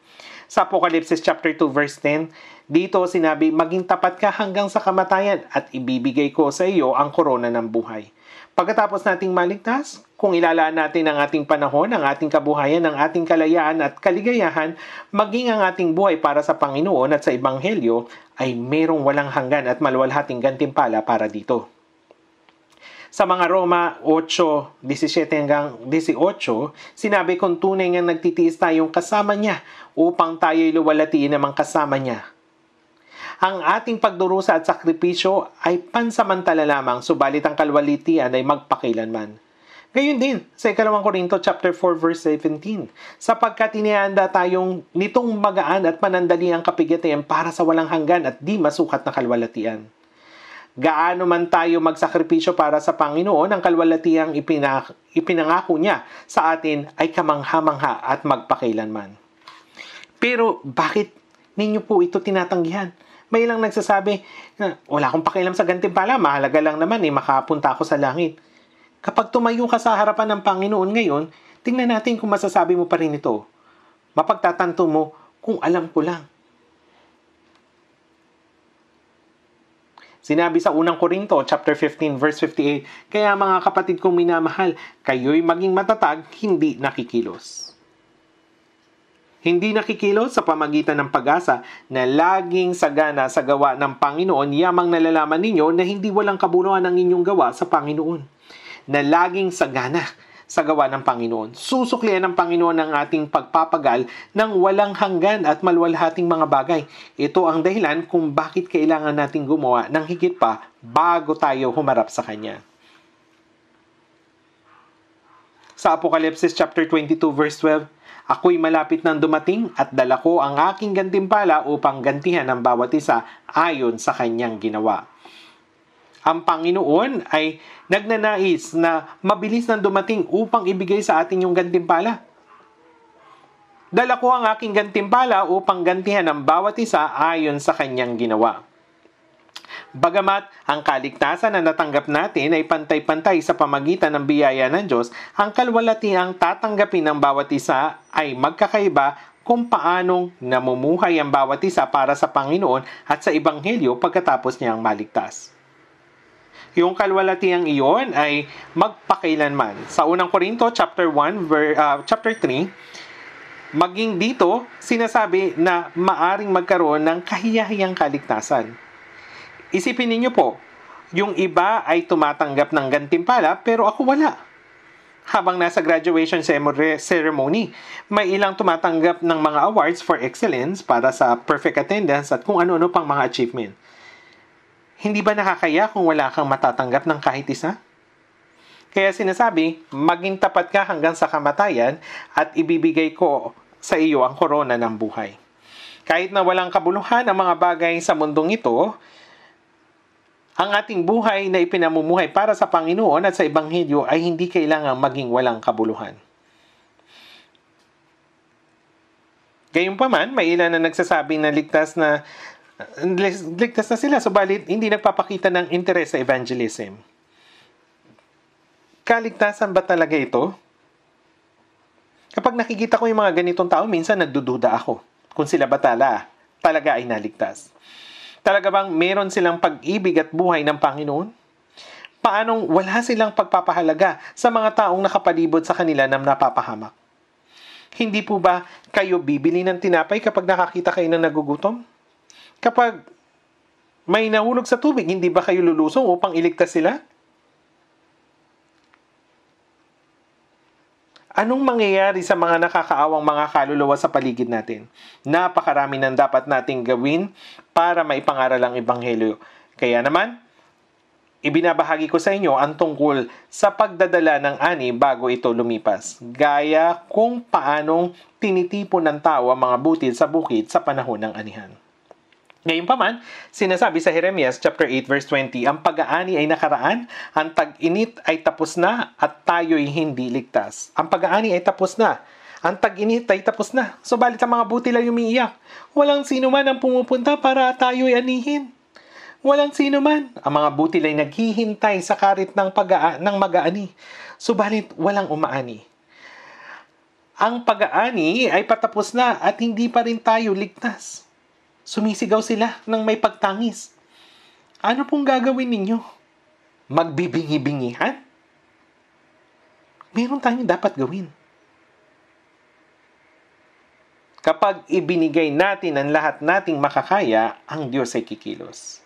Sa Apocalypse chapter 2 verse 10, dito sinabi, maging tapat ka hanggang sa kamatayan at ibibigay ko sa iyo ang korona ng buhay. Pagkatapos nating maligtas, kung ilalaan natin ang ating panahon, ang ating kabuhayan, ang ating kalayaan at kaligayahan, maging ang ating buhay para sa Panginoon at sa Ebanghelyo ay merong walang hanggan at maluwalhating gantimpala para dito. Sa mga Roma 817 hanggang 18, sinabi kung tunay nga nagtitiis tayong kasama niya upang tayo'y luwalatiin namang kasama niya ang ating pagdurusa at sakripisyo ay pansamantala lamang, subalit ang kalwalitian ay magpakilanman. Gayon din sa ikalawang Korinto chapter 4 verse 17, sapagkat inianda tayong nitong magaan at manandali ang kapigatian para sa walang hanggan at di masukat na kalwalatian. Gaano man tayo magsakripisyo para sa Panginoon, ang kalwalatiang ipina- ipinangako niya sa atin ay kamangha-mangha at magpakailanman. Pero bakit ninyo po ito tinatanggihan? May ilang nagsasabi na wala akong pakialam sa gantimpala, mahalaga lang naman eh, makapunta ako sa langit. Kapag tumayo ka sa harapan ng Panginoon ngayon, tingnan natin kung masasabi mo pa rin ito. Mapagtatanto mo kung alam ko lang. Sinabi sa unang Korinto, chapter 15, verse 58, Kaya mga kapatid kong minamahal, kayo'y maging matatag, hindi nakikilos. Hindi nakikilos sa pamagitan ng pag-asa na laging sagana sa gawa ng Panginoon yamang nalalaman ninyo na hindi walang kabuluhan ang inyong gawa sa Panginoon. Na laging sagana sa gawa ng Panginoon. Susuklian ng Panginoon ang ating pagpapagal ng walang hanggan at malwalhating mga bagay. Ito ang dahilan kung bakit kailangan nating gumawa ng higit pa bago tayo humarap sa Kanya. sa Apocalypse chapter 22 verse 12, Ako'y malapit nang dumating at dala ko ang aking gantimpala upang gantihan ang bawat isa ayon sa kanyang ginawa. Ang Panginoon ay nagnanais na mabilis nang dumating upang ibigay sa atin yung gantimpala. Dala ko ang aking gantimpala upang gantihan ang bawat isa ayon sa kanyang ginawa. Bagamat ang kaligtasan na natanggap natin ay pantay-pantay sa pamagitan ng biyaya ng Diyos, ang kalwalatiang tatanggapin ng bawat isa ay magkakaiba kung paanong namumuhay ang bawat isa para sa Panginoon at sa Ebanghelyo pagkatapos niyang maligtas. Yung kalwalatiang iyon ay magpakailanman. Sa unang Korinto chapter 1 ver, uh, chapter 3 maging dito sinasabi na maaring magkaroon ng kahiyahiyang kaligtasan. Isipin ninyo po, yung iba ay tumatanggap ng gantimpala pero ako wala. Habang nasa graduation ceremony, may ilang tumatanggap ng mga awards for excellence para sa perfect attendance at kung ano-ano pang mga achievement. Hindi ba nakakaya kung wala kang matatanggap ng kahit isa? Kaya sinasabi, maging tapat ka hanggang sa kamatayan at ibibigay ko sa iyo ang korona ng buhay. Kahit na walang kabuluhan ang mga bagay sa mundong ito, ang ating buhay na ipinamumuhay para sa Panginoon at sa Ebanghelyo ay hindi kailangang maging walang kabuluhan. Gayunpaman, may ilan na nagsasabing na ligtas na ligtas na sila, subalit hindi nagpapakita ng interes sa evangelism. Kaligtasan ba talaga ito? Kapag nakikita ko yung mga ganitong tao, minsan nagdududa ako kung sila ba tala, talaga ay naligtas. Talaga bang meron silang pag-ibig at buhay ng Panginoon? Paanong wala silang pagpapahalaga sa mga taong nakapalibot sa kanila na napapahamak? Hindi po ba kayo bibili ng tinapay kapag nakakita kayo ng nagugutom? Kapag may nahulog sa tubig, hindi ba kayo lulusong upang iligtas sila? anong mangyayari sa mga nakakaawang mga kaluluwa sa paligid natin? Napakarami nang dapat nating gawin para maipangaral ang Ebanghelyo. Kaya naman, ibinabahagi ko sa inyo ang tungkol sa pagdadala ng ani bago ito lumipas, gaya kung paanong tinitipon ng tao ang mga butid sa bukid sa panahon ng anihan. Ngayon pa man, sinasabi sa Jeremias chapter 8 verse 20, ang pag-aani ay nakaraan, ang tag-init ay tapos na at tayo'y hindi ligtas. Ang pag-aani ay tapos na. Ang tag-init ay tapos na. So balit ang mga buti lang umiiyak. Walang sino man ang pumupunta para tayo'y anihin. Walang sino man. Ang mga butil ay naghihintay sa karit ng, pag ng mag-aani. Subalit, walang umaani. Ang pag-aani ay patapos na at hindi pa rin tayo ligtas. Sumisigaw sila ng may pagtangis. Ano pong gagawin ninyo? Magbibingi-bingihan? Meron tayong dapat gawin. Kapag ibinigay natin ang lahat nating makakaya, ang Diyos ay kikilos.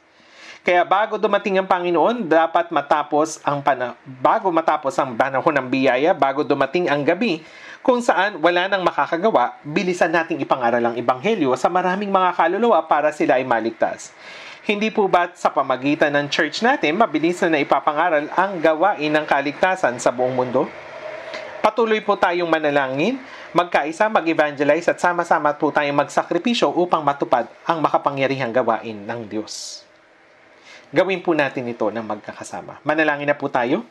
Kaya bago dumating ang Panginoon, dapat matapos ang pana- bago matapos ang panahon ng biyaya, bago dumating ang gabi, kung saan wala nang makakagawa, bilisan nating ipangaral ang Ebanghelyo sa maraming mga kaluluwa para sila ay maligtas. Hindi po ba sa pamagitan ng church natin, mabilis na ipapangaral ang gawain ng kaligtasan sa buong mundo? Patuloy po tayong manalangin, magkaisa, mag-evangelize at sama-sama po tayong magsakripisyo upang matupad ang makapangyarihang gawain ng Diyos. Gawin po natin ito ng magkakasama. Manalangin na po tayo.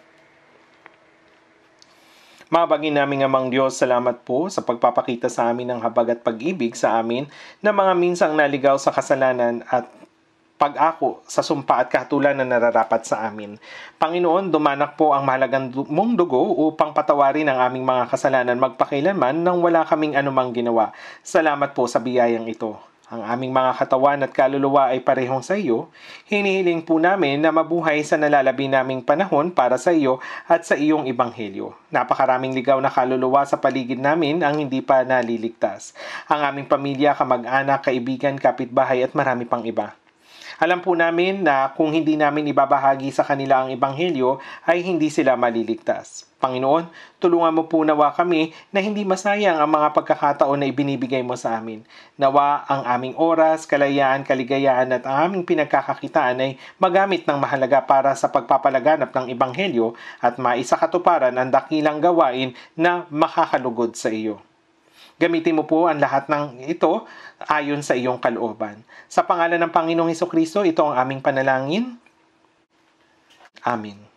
Mabagin namin amang Diyos, salamat po sa pagpapakita sa amin ng habag at pag-ibig sa amin na mga minsang naligaw sa kasalanan at pag-ako sa sumpa at kahatulan na nararapat sa amin. Panginoon, dumanak po ang mahalagang mong dugo upang patawarin ang aming mga kasalanan magpakailanman nang wala kaming anumang ginawa. Salamat po sa biyayang ito. Ang aming mga katawan at kaluluwa ay parehong sa iyo. Hinihiling po namin na mabuhay sa nalalabi naming panahon para sa iyo at sa iyong ibanghelyo. Napakaraming ligaw na kaluluwa sa paligid namin ang hindi pa naliligtas. Ang aming pamilya, kamag-anak, kaibigan, kapitbahay at marami pang iba. Alam po namin na kung hindi namin ibabahagi sa kanila ang Ebanghelyo ay hindi sila maliligtas. Panginoon, tulungan mo po nawa kami na hindi masayang ang mga pagkakataon na ibinibigay mo sa amin. Nawa ang aming oras, kalayaan, kaligayaan at ang aming pinagkakakitaan ay magamit ng mahalaga para sa pagpapalaganap ng Ebanghelyo at maisakatuparan ang dakilang gawain na makakalugod sa iyo. Gamitin mo po ang lahat ng ito ayon sa iyong kalooban. Sa pangalan ng Panginoong Heso Kristo, ito ang aming panalangin. Amen.